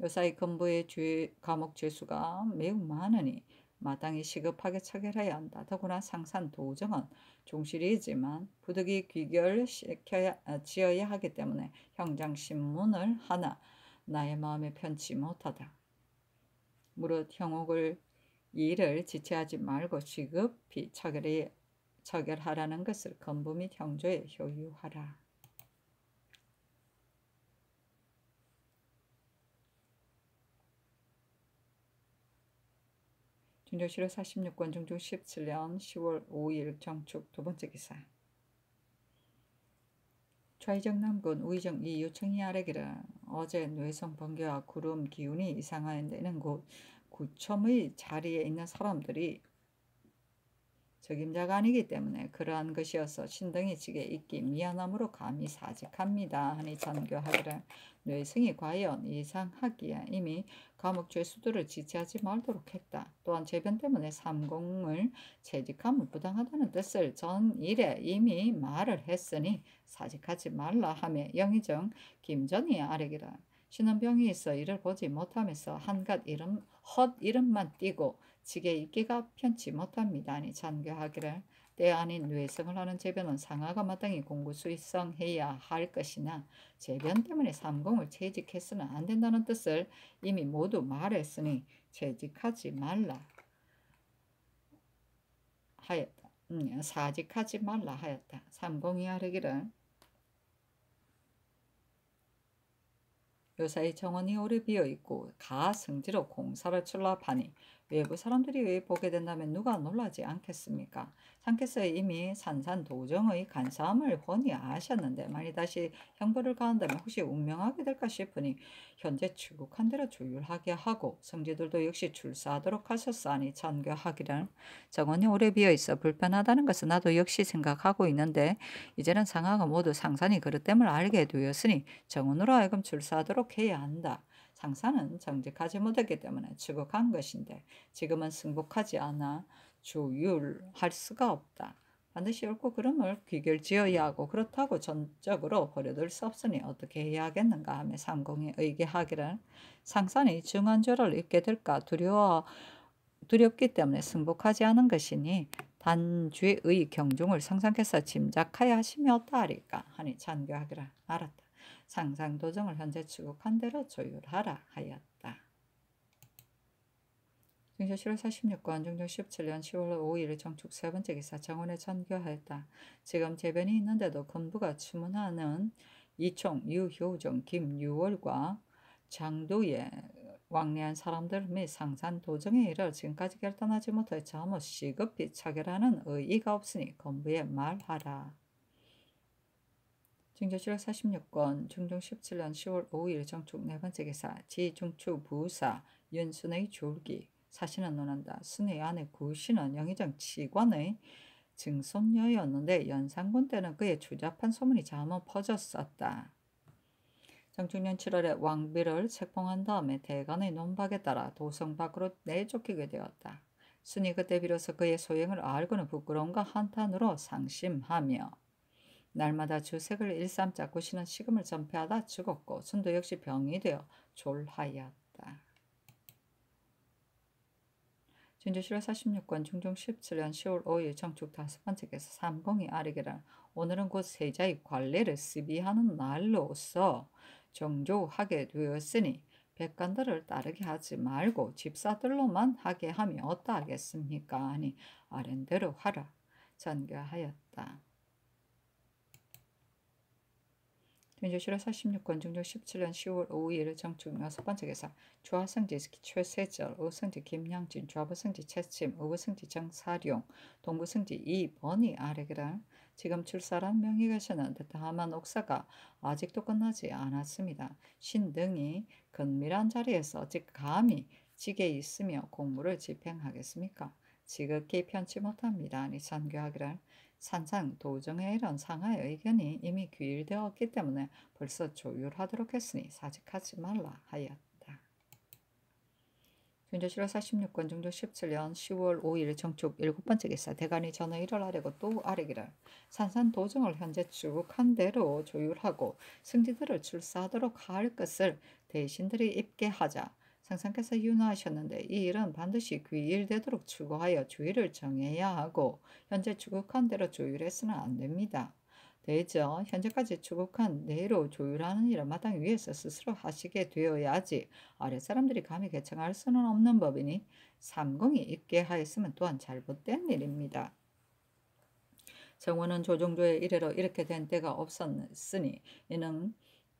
요사이 근부의 죄, 감옥 죄수가 매우 많으니 마땅히 시급하게 처결해야 한다. 더구나 상산 도정은 종실이지만 부득이 귀결시켜야 아, 지어야 하기 때문에 형장 신문을 하나 나의 마음에 편치 못하다. 무릇 형옥을 일을 지체하지 말고 시급히 처결이, 처결하라는 것을 건부 및 형조에 효유하라. 중정실호 46권 중중 17년 10월 5일 정축 두 번째 기사 좌이정 남군 우이정 이 요청이 아래기라 어제 뇌성 번개와 구름 기운이 이상화되는 곳 구첨의 자리에 있는 사람들이 적임자가 아니기 때문에 그러한 것이어서 신등이 지게 있기 미안함으로 감히 사직합니다. 하니 잔교하기를 뇌성이 과연 이상하기에 이미 감옥 죄수들을 지지하지 말도록 했다. 또한 재변 때문에 삼공을 채직하면 부당하다는 뜻을 전일에 이미 말을 했으니 사직하지 말라 하며 영의정 김전이 아래기라 신원병이 있어 이를 보지 못하면서 한갓 이름 헛 이름만 띄고 지게 있기가 편치 못합니다. 아니 잔교하기를 때 아닌 뇌성을 하는 재변은 상하가 마땅히 공구수의성해야 할 것이나 재변 때문에 삼공을 채직해서는 안 된다는 뜻을 이미 모두 말했으니 채직하지 말라 하였다. 음, 사직하지 말라 하였다. 삼공이 하르기를 요사이 정원이 오래 비어 있고 가 성지로 공사를 출납하니 외부 사람들이 왜 보게 된다면 누가 놀라지 않겠습니까? 상께서 이미 산산도정의 간사함을 훤히 아셨는데 만일 다시 형벌을 가한다면 혹시 운명하게 될까 싶으니 현재 출국한 대로 조율하게 하고 성지들도 역시 출사하도록 하셨사니 전교하기란 정원이 오래 비어 있어 불편하다는 것은 나도 역시 생각하고 있는데 이제는 상하가 모두 상산이 그릇됨을 알게 되었으니 정원으로 하여금 출사하도록 해야 한다. 상사는 정직하지 못했기 때문에 추국한 것인데 지금은 승복하지 않아 조율할 수가 없다. 반드시 옳고 그름을 귀결지어야 하고 그렇다고 전적으로 버려둘 수 없으니 어떻게 해야 하겠는가 하며 상공이 의기하기를 상산이 중한죄를 입게 될까 두려워 두렵기 때문에 승복하지 않은 것이니 단죄의 경중을 상상해서 짐작하여 하시며 따리까 하니 잔교하기라 알았다. 상상 도정을 현재 추국한 대로 조율하라 하였다. 등조 7월 46권 중종 17년 10월 5일 정축 세 번째 기사 정원에 전교하였다. 지금 재변이 있는데도 건부가 추문하는 이총, 유효정, 김유월과 장도의 왕래한 사람들 및 상산 도정의 일을 지금까지 결단하지 못해 자무 시급히 차결하는 의의가 없으니 건부에 말하라. 증조 실월 46권 중종 17년 10월 5일 정축 네 번째 기사 지중추 부사 윤순의 졸기 사신은 논한다. 스의 아내 구신은 영의정 치관의 증손녀였는데 연산군 때는 그의 추잡한 소문이 자문 퍼졌었다. 정중년 7월에 왕비를 책봉한 다음에 대간의 논박에 따라 도성 밖으로 내쫓기게 되었다. 순이 그때 비로소 그의 소행을 알고는 부끄러움과 한탄으로 상심하며 날마다 주색을 일삼자 구시는 식음을 전폐하다 죽었고 순도 역시 병이 되어 졸하였다. 진주시로 46권 중종 17년 10월 5일 정축 다섯 번째 께서삼봉이아리기라 오늘은 곧 세자의 관례를 시비하는 날로서 정조하게 되었으니 백관들을 따르게 하지 말고 집사들로만 하게 하면 어떠하겠습니까? 아니 아랜대로 하라 전교하였다. 민주실화 46권 중조 17년 10월 5일 정충요첫 번째 계사 좌성지 최세절 우성지 김양진 좌부성지 최침 우부성지 정사룡 동부성지 이번이 아래기랑 지금 출사란 명의가 셨는데 다만 옥사가 아직도 끝나지 않았습니다. 신등이 근밀한 자리에서 즉 감히 직에 있으며 공무를 집행하겠습니까? 지극히 편치 못합니다. 아니 선교하기란 산상 도정의 이런 상하의 의견이 이미 귀일되었기 때문에 벌써 조율하도록 했으니 사직하지 말라 하였다. 중조실화 46권 중조 17년 10월 5일 정축 일 번째 기사 대간이 전에 이를 아래고 또 아래기를 산산 도정을 현재 추국한 대로 조율하고 승지들을 출사하도록 할 것을 대신들이 입게 하자 상상께서 유언하셨는데 이 일은 반드시 귀일되도록 추구하여 주의를 정해야 하고 현재 추국한 대로 조율해서는 안 됩니다. 대전 현재까지 추국한 내로 조율하는 일은 마땅히 위에서 스스로 하시게 되어야지 아래 사람들이 감히 개청할 수는 없는 법이니 삼공이 있게 하였으면 또한 잘못된 일입니다. 정원은 조정조의 이래로 이렇게 된 때가 없었으니 이는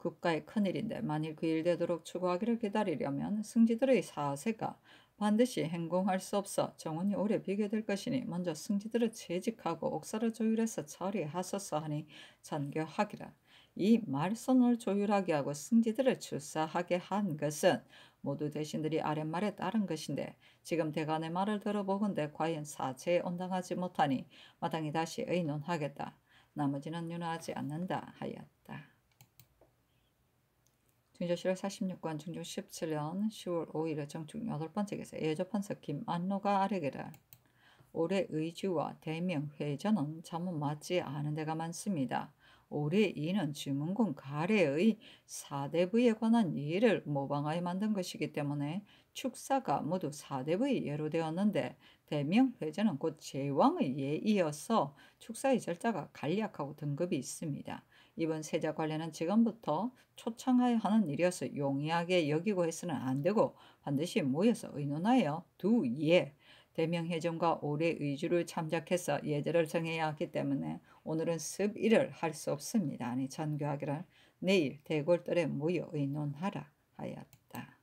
국가의 큰일인데 만일 그 일되도록 추구하기를 기다리려면 승지들의 사세가 반드시 행공할 수 없어 정원이 오래 비교될 것이니 먼저 승지들을 채직하고 옥사를 조율해서 처리하소서 하니 전교하기라. 이 말손을 조율하게 하고 승지들을 출사하게 한 것은 모두 대신들이 아랫말에 따른 것인데 지금 대간의 말을 들어보건대 과연 사체에 온당하지 못하니 마땅히 다시 의논하겠다. 나머지는 윤화하지 않는다 하였다. 증조실화 46관 증조 17년 10월 5일에 정축 8 번째 기사 예조 판석 김안노가 아래게라 올해 의주와 대명 회전은 자문 맞지 않은 데가 많습니다. 올해 이는 주문군 가래의 사대부에 관한 일을 모방하여 만든 것이기 때문에 축사가 모두 사대부의 예로 되었는데 대명회전은 곧 제왕의 예이어서 축사의 절자가 간략하고 등급이 있습니다. 이번 세자 관리는 지금부터 초청하여 하는 일이어서 용이하게 여기고 해서는 안 되고 반드시 모여서 의논하여 두 예 대명해전과 오해 의주를 참작해서 예제를 정해야 하기 때문에 오늘은 습일을 할 수 없습니다. 아니 전교하기란 내일 대골들에 모여 의논하라 하였다.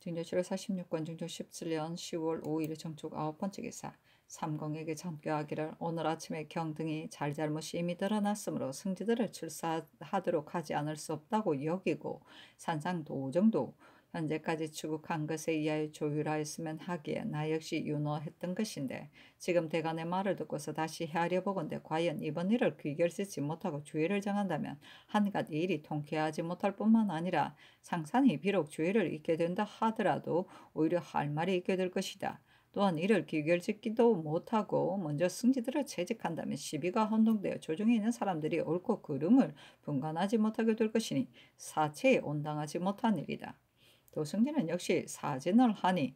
증조 7월 46권 증조 17년 10월 5일 정촉 9번째 기사 삼공에게 전교하기를 오늘 아침에 경등이 잘잘못이 이미 드러났으므로 승지들을 출사하도록 하지 않을 수 없다고 여기고 산상도정도 현재까지 추국한 것에 의하여 조율하였으면 하기에 나 역시 윤호했던 것인데 지금 대간의 말을 듣고서 다시 헤아려 보건대 과연 이번 일을 귀결 쓰지 못하고 주의를 정한다면 한갓 일이 통쾌하지 못할 뿐만 아니라 상산이 비록 주의를 잊게 된다 하더라도 오히려 할 말이 있게 될 것이다. 또한 이를 귀결짓기도 못하고 먼저 승지들을 채직한다면 시비가 혼동되어 조정에 있는 사람들이 옳고 그름을 분간하지 못하게 될 것이니 사체에 온당하지 못한 일이다. 또승진은 역시 사진을 하니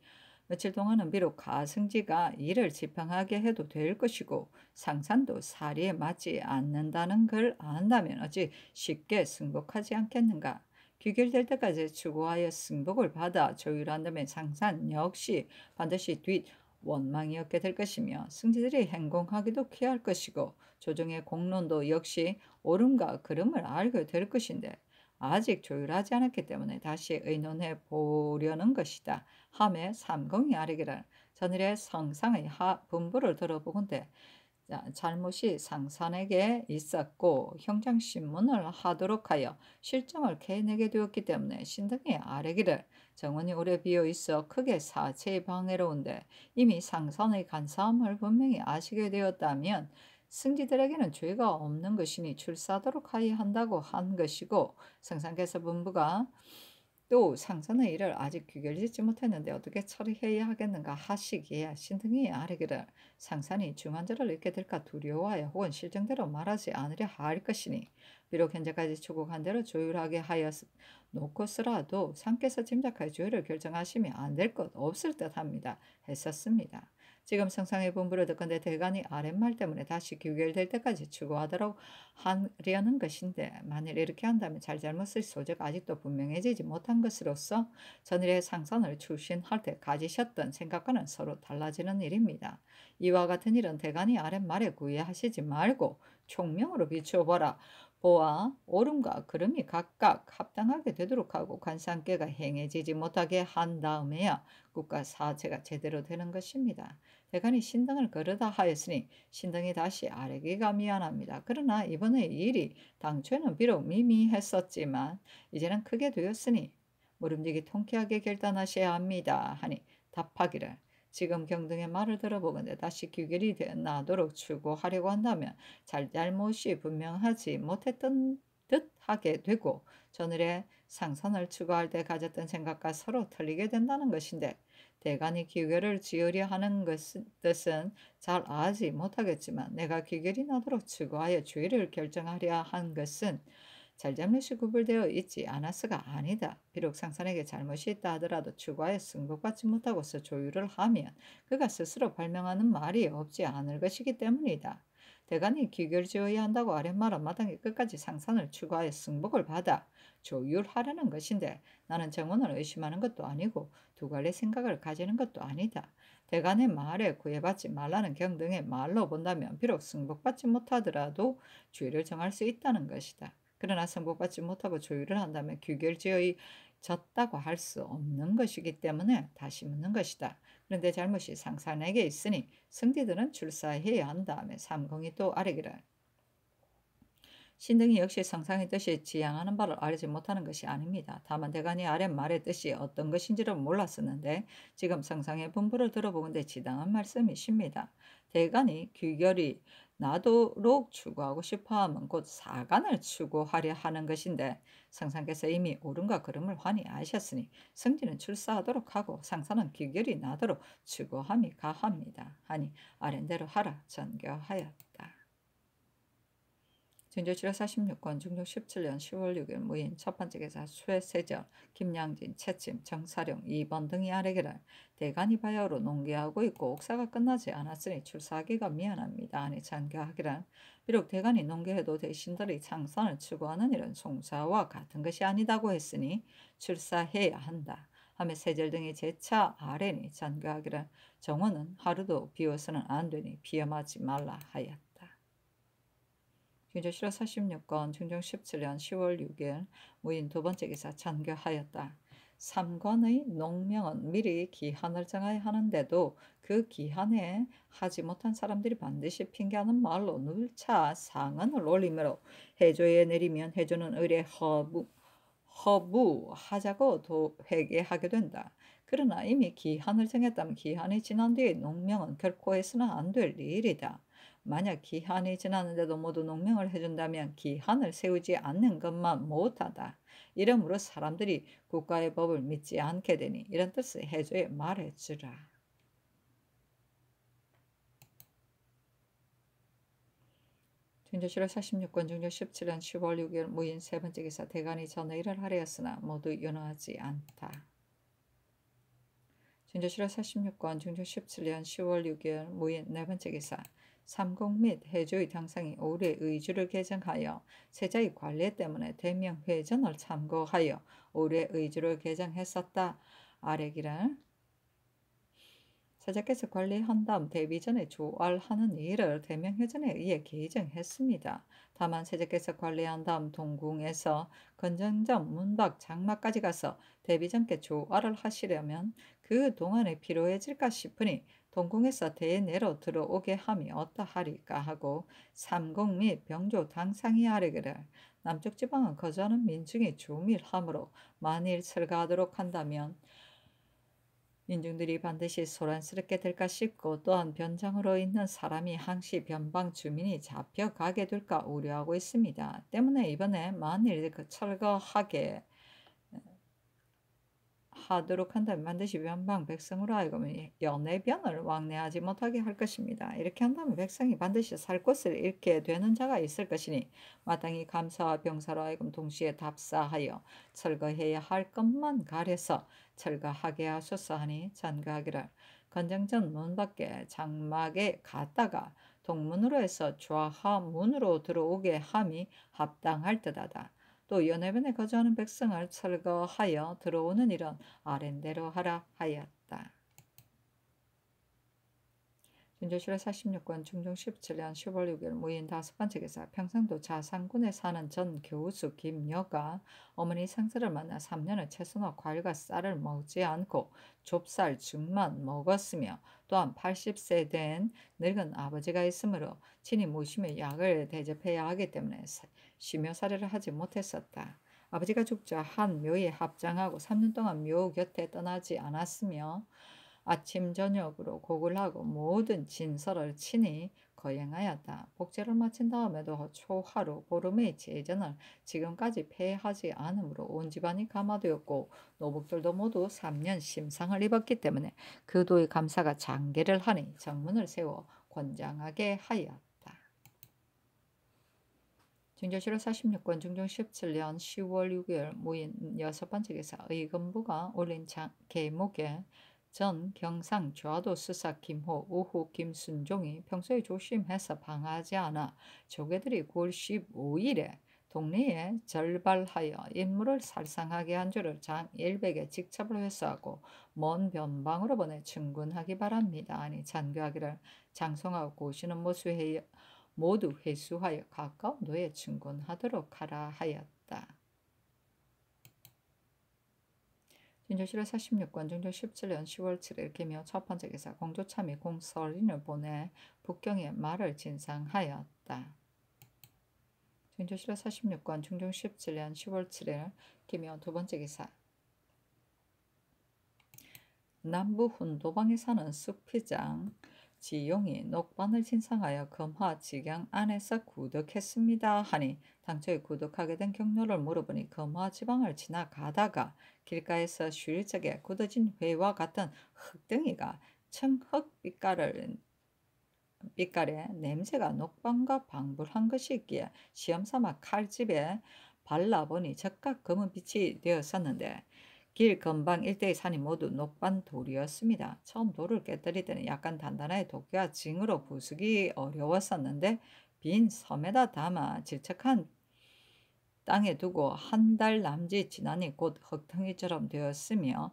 며칠 동안은 비록 가승지가 이를 지팡하게 해도 될 것이고 상산도 사리에 맞지 않는다는 걸 안다면 어찌 쉽게 승복하지 않겠는가. 귀결될 때까지 추구하여 승복을 받아 조율한다면 상산 역시 반드시 뒷 원망이 없게 될 것이며 승지들이 행공하기도 귀할 것이고 조정의 공론도 역시 오름과 그름을 알게 될 것인데 아직 조율하지 않았기 때문에 다시 의논해 보려는 것이다. 함에 삼공이 아래기라 전일의 성상의 하 분부를 들어보건대 잘못이 상산에게 있었고 형장신문을 하도록 하여 실정을 개내게 되었기 때문에 신등이 아래기를 정원이 오래 비어 있어 크게 사체의 방해로운데 이미 상산의 간사함을 분명히 아시게 되었다면 승지들에게는 죄가 없는 것이니 출사하도록 하여 한다고 한 것이고 성산께서 분부가 또 상전은 이를 아직 귀결짓지 못했는데 어떻게 처리해야 하겠는가 하시기에 신등이 아래기를 상산이 중환자를 잃게 될까 두려워하여 혹은 실정대로 말하지 않으려 할 것이니 비록 현재까지 추구한 대로 조율하게 하여 놓고서라도 상께서 짐작하여 조율을 결정하시면 안 될 것 없을 듯 합니다. 했었습니다. 지금 성상의 분부를 듣건데 대간이 아랫말 때문에 다시 규결될 때까지 추구하도록 하려는 것인데 만일 이렇게 한다면 잘잘못을 소재가 아직도 분명해지지 못한 것으로서 전일의 상선을 출신할 때 가지셨던 생각과는 서로 달라지는 일입니다. 이와 같은 일은 대간이 아랫말에 구애하시지 말고 총명으로 비추어보라. 보아 오름과 그름이 각각 합당하게 되도록 하고 관상계가 행해지지 못하게 한 다음에야 국가 사체가 제대로 되는 것입니다. 대간이 신등을 거르다 하였으니 신등이 다시 아래기가 미안합니다. 그러나 이번에 일이 당초에는 비록 미미했었지만 이제는 크게 되었으니 무릎지기 통쾌하게 결단하셔야 합니다. 하니 답하기를 지금 경등의 말을 들어보건대 다시 규결이 되어 나도록 추구하려고 한다면 잘잘못이 분명하지 못했던 듯 하게 되고 저늘에 상선을 추구할 때 가졌던 생각과 서로 틀리게 된다는 것인데 대간이 기결을 지으려 하는 것은, 뜻은 잘 아지 못하겠지만 내가 기결이 나도록 추구하여 주의를 결정하려 한 것은 잘 잡듯이 구별되어 있지 않았어가 아니다. 비록 상선에게 잘못이 있다 하더라도 추구하여 승급받지 못하고서 조율을 하면 그가 스스로 발명하는 말이 없지 않을 것이기 때문이다. 대간이 귀결지야한다고 아랫마람 마당에 끝까지 상산을 추가해 승복을 받아 조율하려는 것인데 나는 정원을 의심하는 것도 아니고 두 갈래 생각을 가지는 것도 아니다. 대간의 말에 구애받지 말라는 경등의 말로 본다면 비록 승복받지 못하더라도 주의를 정할 수 있다는 것이다. 그러나 승복받지 못하고 조율을 한다면 규결지의 졌다고 할 수 없는 것이기 때문에 다시 묻는 것이다. 그런데 잘못이 상산에게 있으니 승리들은 출사해야 한다음 삼공이 또 아래기를 신등이 역시 상상의 뜻이 지향하는 바를 알지 못하는 것이 아닙니다. 다만 대간이 네 아랫말의 뜻이 어떤 것인지를 몰랐었는데 지금 상상의 분부를 들어보는데 지당한 말씀이십니다. 대간이 네 귀결이 나도록 추구하고 싶어함은 곧 사관을 추구하려 하는 것인데 성상께서 이미 오름과 그름을 환히 아셨으니 성질은 출사하도록 하고 상사는 귀결이 나도록 추구함이 가합니다. 하니 아랜대로 하라 전교하였다. 증조치료 46권 중종 17년 10월 6일 무인 첫 번째 계사 수혜세전 김양진 채침 정사령 2번 등이 아래기를 대간이 바야흐로 농계하고 있고 옥사가 끝나지 않았으니 출사하기가 미안합니다. 아니 장교하기란 비록 대간이 농계해도 대신들이 창선을 추구하는 일은 송사와 같은 것이 아니다고 했으니 출사해야 한다. 하며 세절 등이 제차 아래니 장교하기란 정원은 하루도 비워서는 안 되니 비염하지 말라 하였다. 경제실화 46건 중정 17년 10월 6일 무인 두 번째 기사 잔교하였다. 3권의 농명은 미리 기한을 정하여 하는데도 그 기한에 하지 못한 사람들이 반드시 핑계하는 말로 눌차 상은을 올리므로 해조에 내리면 해조는 의뢰 허부, 허부하자고 도 회개하게 된다. 그러나 이미 기한을 정했다면 기한이 지난 뒤에 농명은 결코 해서는 안 될 일이다. 만약 기한이 지났는데도 모두 농명을 해준다면 기한을 세우지 않는 것만 못하다. 이러므로 사람들이 국가의 법을 믿지 않게 되니 이런 뜻을 해줘에 말해주라. 중조실월 46권 중조 17년 10월 6일 무인 세 번째 기사 대간이 전의를 하려였으나 모두 연호하지 않다. 중조실월 46권 중조 17년 10월 6일 무인 네 번째 기사 삼국및 해조의 당상이 오래 의주를 개정하여 세자의 관례 때문에 대명 회전을 참고하여 오래 의주를 개정했었다. 아래기를 사자께서 관리한 다음 대비 전에 조알하는 일을 대명회전에 의해 개정했습니다. 다만 세자께서 관리한 다음 동궁에서 건전점 문박 장마까지 가서 대비전께 조알을 하시려면 그 동안에 필요해질까 싶으니 동궁에서 대내로 들어오게 함이 어떠하리까 하고 삼공 및 병조 당상이 아래기를 남쪽 지방은 거저는 민중이 주밀함으로 만일 철가하도록 한다면 민중들이 반드시 소란스럽게 될까 싶고 또한 변장으로 있는 사람이 항시 변방 주민이 잡혀가게 될까 우려하고 있습니다. 때문에 이번에 만일 그 철거하게 하도록 한다면 반드시 변방 백성으로 하여금 연애변을 왕래하지 못하게 할 것입니다. 이렇게 한다면 백성이 반드시 살 곳을 잃게 되는 자가 있을 것이니 마땅히 감사와 병사로 하여금 동시에 답사하여 철거해야 할 것만 가려서 철거하게 하소서 하니 전가하기를 건장전 문 밖에 장막에 갔다가 동문으로 해서 좌하문으로 들어오게 함이 합당할 듯하다. 또연회변에 거주하는 백성을 철거하여 들어오는 일은 아랜대로 하라 하였다. 윤조실의 46권 중종 17년 10월 6일 무인 다섯 번째 기사 평생도 자산군에 사는 전 교수 김여가 어머니 생사를 만나 3년을 채소나 과일과 쌀을 먹지 않고 좁쌀 죽만 먹었으며 또한 80세 된 늙은 아버지가 있으므로 친히 무심히 약을 대접해야 하기 때문에 심며 사례를 하지 못했었다. 아버지가 죽자 한 묘에 합장하고 3년 동안 묘 곁에 떠나지 않았으며 아침 저녁으로 곡을 하고 모든 진서를 치니 거행하였다. 복제를 마친 다음에도 초하루 보름의 제전을 지금까지 폐하지 않으므로 온 집안이 감화되었고 노복들도 모두 3년 심상을 입었기 때문에 그도의 감사가 장계를 하니 정문을 세워 권장하게 하였다. 중조실 46권 중종 17년 10월 6일 무인 여섯 번째 기사 의금부가 올린 장, 계목에 전 경상 좌도 수사 김호, 우호 김순종이 평소에 조심해서 방하지 않아 조개들이 9월 15일에 동네에 절발하여 인물을 살상하게 한 줄을 장 일백에 직첩을 회수하고 먼 변방으로 보내 증군하기 바랍니다. 아니 장교하기를 장성하고 고시는 모수 모두 회수하여 가까운 도에 증군하도록 하라 하였다. 진조실의 46권 중조 17년 10월 7일 김여 첫 번째 기사 공조참이 공설인을 보내 북경에 말을 진상하였다. 진조실의 46권 중종 17년 10월 7일 김여 두 번째 기사 남부 훈도방에 사는 숙피장 지용이 녹반을 신상하여 금화 직양 안에서 구독했습니다 하니 당초에 구독하게된 경로를 물어보니 금화 지방을 지나가다가 길가에서 쉴 적에 굳어진 회와 같은 흙덩이가 청흙빛깔을 빛깔에 냄새가 녹방과 방불한 것이 있기에 시험삼아 칼집에 발라보니 적각 검은 빛이 되었었는데 길 건방 일대의 산이 모두 녹반 돌이었습니다. 처음 돌을 깨뜨릴 때는 약간 단단하게 도끼와 징으로 부수기 어려웠었는데 빈 섬에다 담아 질척한 땅에 두고 한 달 남짓 지나니 곧 흙탕이처럼 되었으며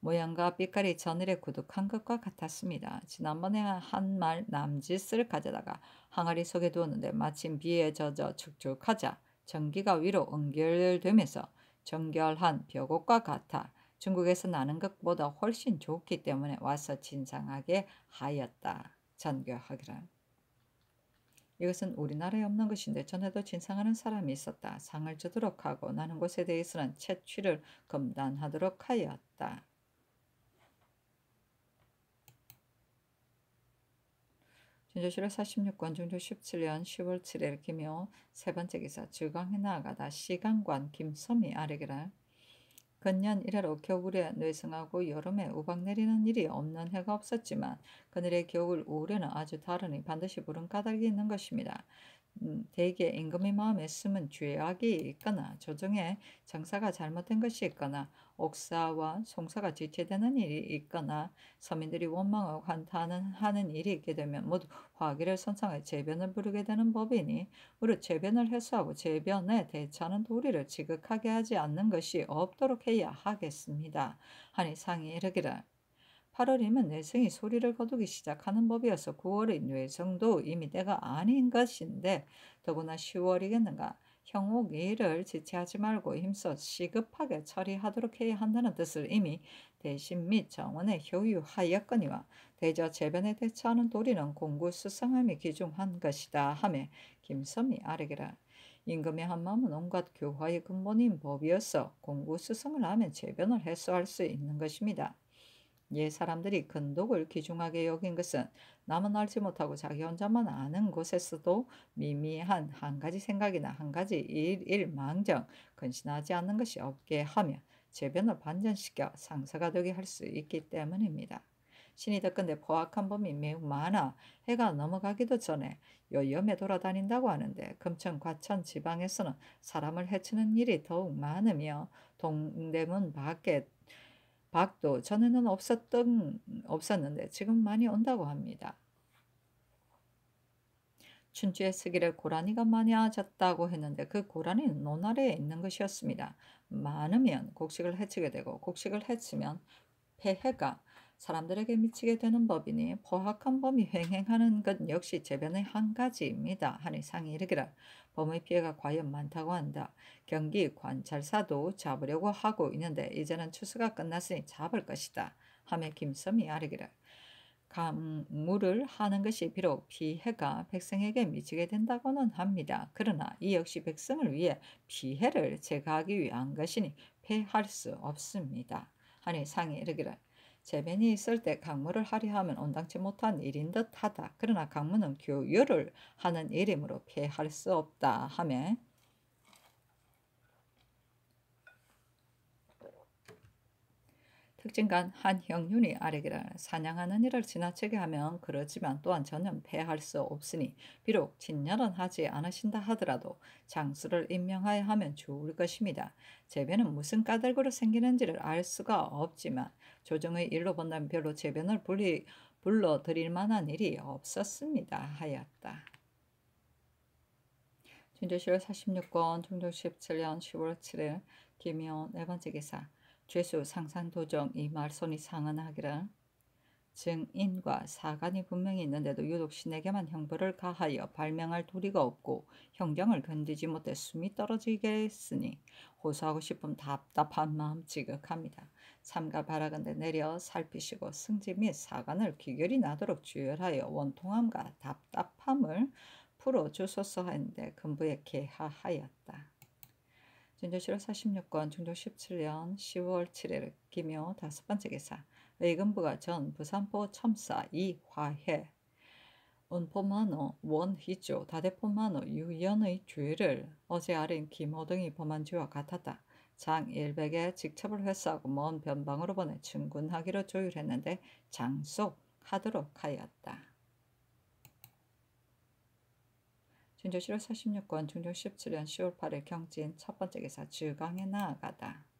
모양과 빛깔이 저늘에 구독한 것과 같았습니다. 지난번에 한 말 남짓을 가져다가 항아리 속에 두었는데 마침 비에 젖어 축축하자 전기가 위로 응결되면서 정결한 벼곡과 같아 중국에서 나는 것보다 훨씬 좋기 때문에 와서 진상하게 하였다. 정결하기란 이것은 우리나라에 없는 것인데 전에도 진상하는 사람이 있었다. 상을 주도록 하고 나는 것에 대해서는 채취를 금단하도록 하였다. 전조실록 46권 중조 17년 10월 7일 김요 세 번째 기사 주강해 나아가다 시간관 김섬이 아래기라 근년 1회 겨울에 뇌성하고 여름에 우박 내리는 일이 없는 해가 없었지만 그늘의 겨울 우울에는 아주 다르니 반드시 부른 까닭이 있는 것입니다. 음, 대개 임금의 마음에 쓰면 죄악이 있거나 조정에 정사가 잘못된 것이 있거나 옥사와 송사가 지체되는 일이 있거나 서민들이 원망을 관탄하는 일이 있게 되면 모두 화기를 선상해 재변을 부르게 되는 법이니 우리 재변을 해소하고 재변에 대처하는 도리를 지극하게 하지 않는 것이 없도록 해야 하겠습니다. 하니 상이 이르기를 8월이면 내성이 소리를 거두기 시작하는 법이어서 9월의 뇌성도 이미 때가 아닌 것인데 더구나 10월이겠는가 형욱 일을 지체하지 말고 힘써 시급하게 처리하도록 해야 한다는 뜻을 이미 대신 및 정원에 효유하였거니와 대저 재변에 대처하는 도리는 공구 수상함이 기중한 것이다 하며 김섬이 아뢰기라. 임금의 한마음은 온갖 교화의 근본인 법이어서 공구 수성을 하면 재변을 해소할 수 있는 것입니다. 옛 사람들이 근독을 귀중하게 여긴 것은 남은 알지 못하고 자기 혼자만 아는 곳에서도 미미한 한 가지 생각이나 한 가지 일일망정 근신하지 않는 것이 없게 하며 제변을 반전시켜 상사가 되게 할 수 있기 때문입니다. 신이 덧근데 포악한 범이 매우 많아 해가 넘어가기도 전에 요염에 돌아다닌다고 하는데 금천 과천 지방에서는 사람을 해치는 일이 더욱 많으며 동대문 밖에 과학도 전에는 없었던, 없었는데 지금 많이 온다고 합니다. 춘추에 쓰기를 고라니가 많아졌다고 했는데 그 고라니는 논아래에 있는 것이었습니다. 많으면 곡식을 해치게 되고 곡식을 해치면 폐해가 사람들에게 미치게 되는 법이니 포악한 범이 횡행하는 것 역시 재변의 한 가지입니다. 하니 상이 이르기를 범의 피해가 과연 많다고 한다. 경기 관찰사도 잡으려고 하고 있는데 이제는 추수가 끝났으니 잡을 것이다. 하며 김섬이 아르기를 강물을 하는 것이 비록 피해가 백성에게 미치게 된다고는 합니다. 그러나 이 역시 백성을 위해 피해를 제거하기 위한 것이니 패할 수 없습니다. 하니 상이 이르기를 재면이 있을 때 강무를 하려 하면 온당치 못한 일인 듯하다. 그러나 강무는 교유를 하는 일이으로 피할 수 없다 하며 특징간 한형윤이 아래기를 사냥하는 일을 지나치게 하면 그렇지만 또한 전혀 패할 수 없으니 비록 진열은 하지 않으신다 하더라도 장수를 임명하여 하면 좋을 것입니다. 재변은 무슨 까닭으로 생기는지를 알 수가 없지만 조정의 일로 본다면 별로 재변을 불리, 불러드릴 만한 일이 없었습니다 하였다. 진조실 46권, 종조 17년 10월 7일 김희원 네 번째 기사 죄수 상산도정 이 말손이 상은하기라. 증 인과 사관이 분명히 있는데도 유독 신에게만 형벌을 가하여 발명할 도리가 없고 형경을 견디지 못해 숨이 떨어지게했으니 호소하고 싶은 답답한 마음 지극합니다. 참가 바라건대 내려 살피시고 승지 및사관을 귀결이 나도록 주열하여 원통함과 답답함을 풀어주소서 하는데 근부에 개하하였다. 현자실화 46건 중조 17년 10월 7일 기묘 다섯 번째 기사 의금부가 전 부산포 첨사 이화해 은포만호 원희조 다대포만호 유연의 죄를 어제 아린 김호등이 범한 죄와 같았다. 장일백에 직첩을 회수하고 먼 변방으로 보내 충군하기로 조율했는데 장속 하도록 하였다. 현재 7월 46권, 중조 17년 10월 8일 경진 첫 번째 기사 주강에 나아가다.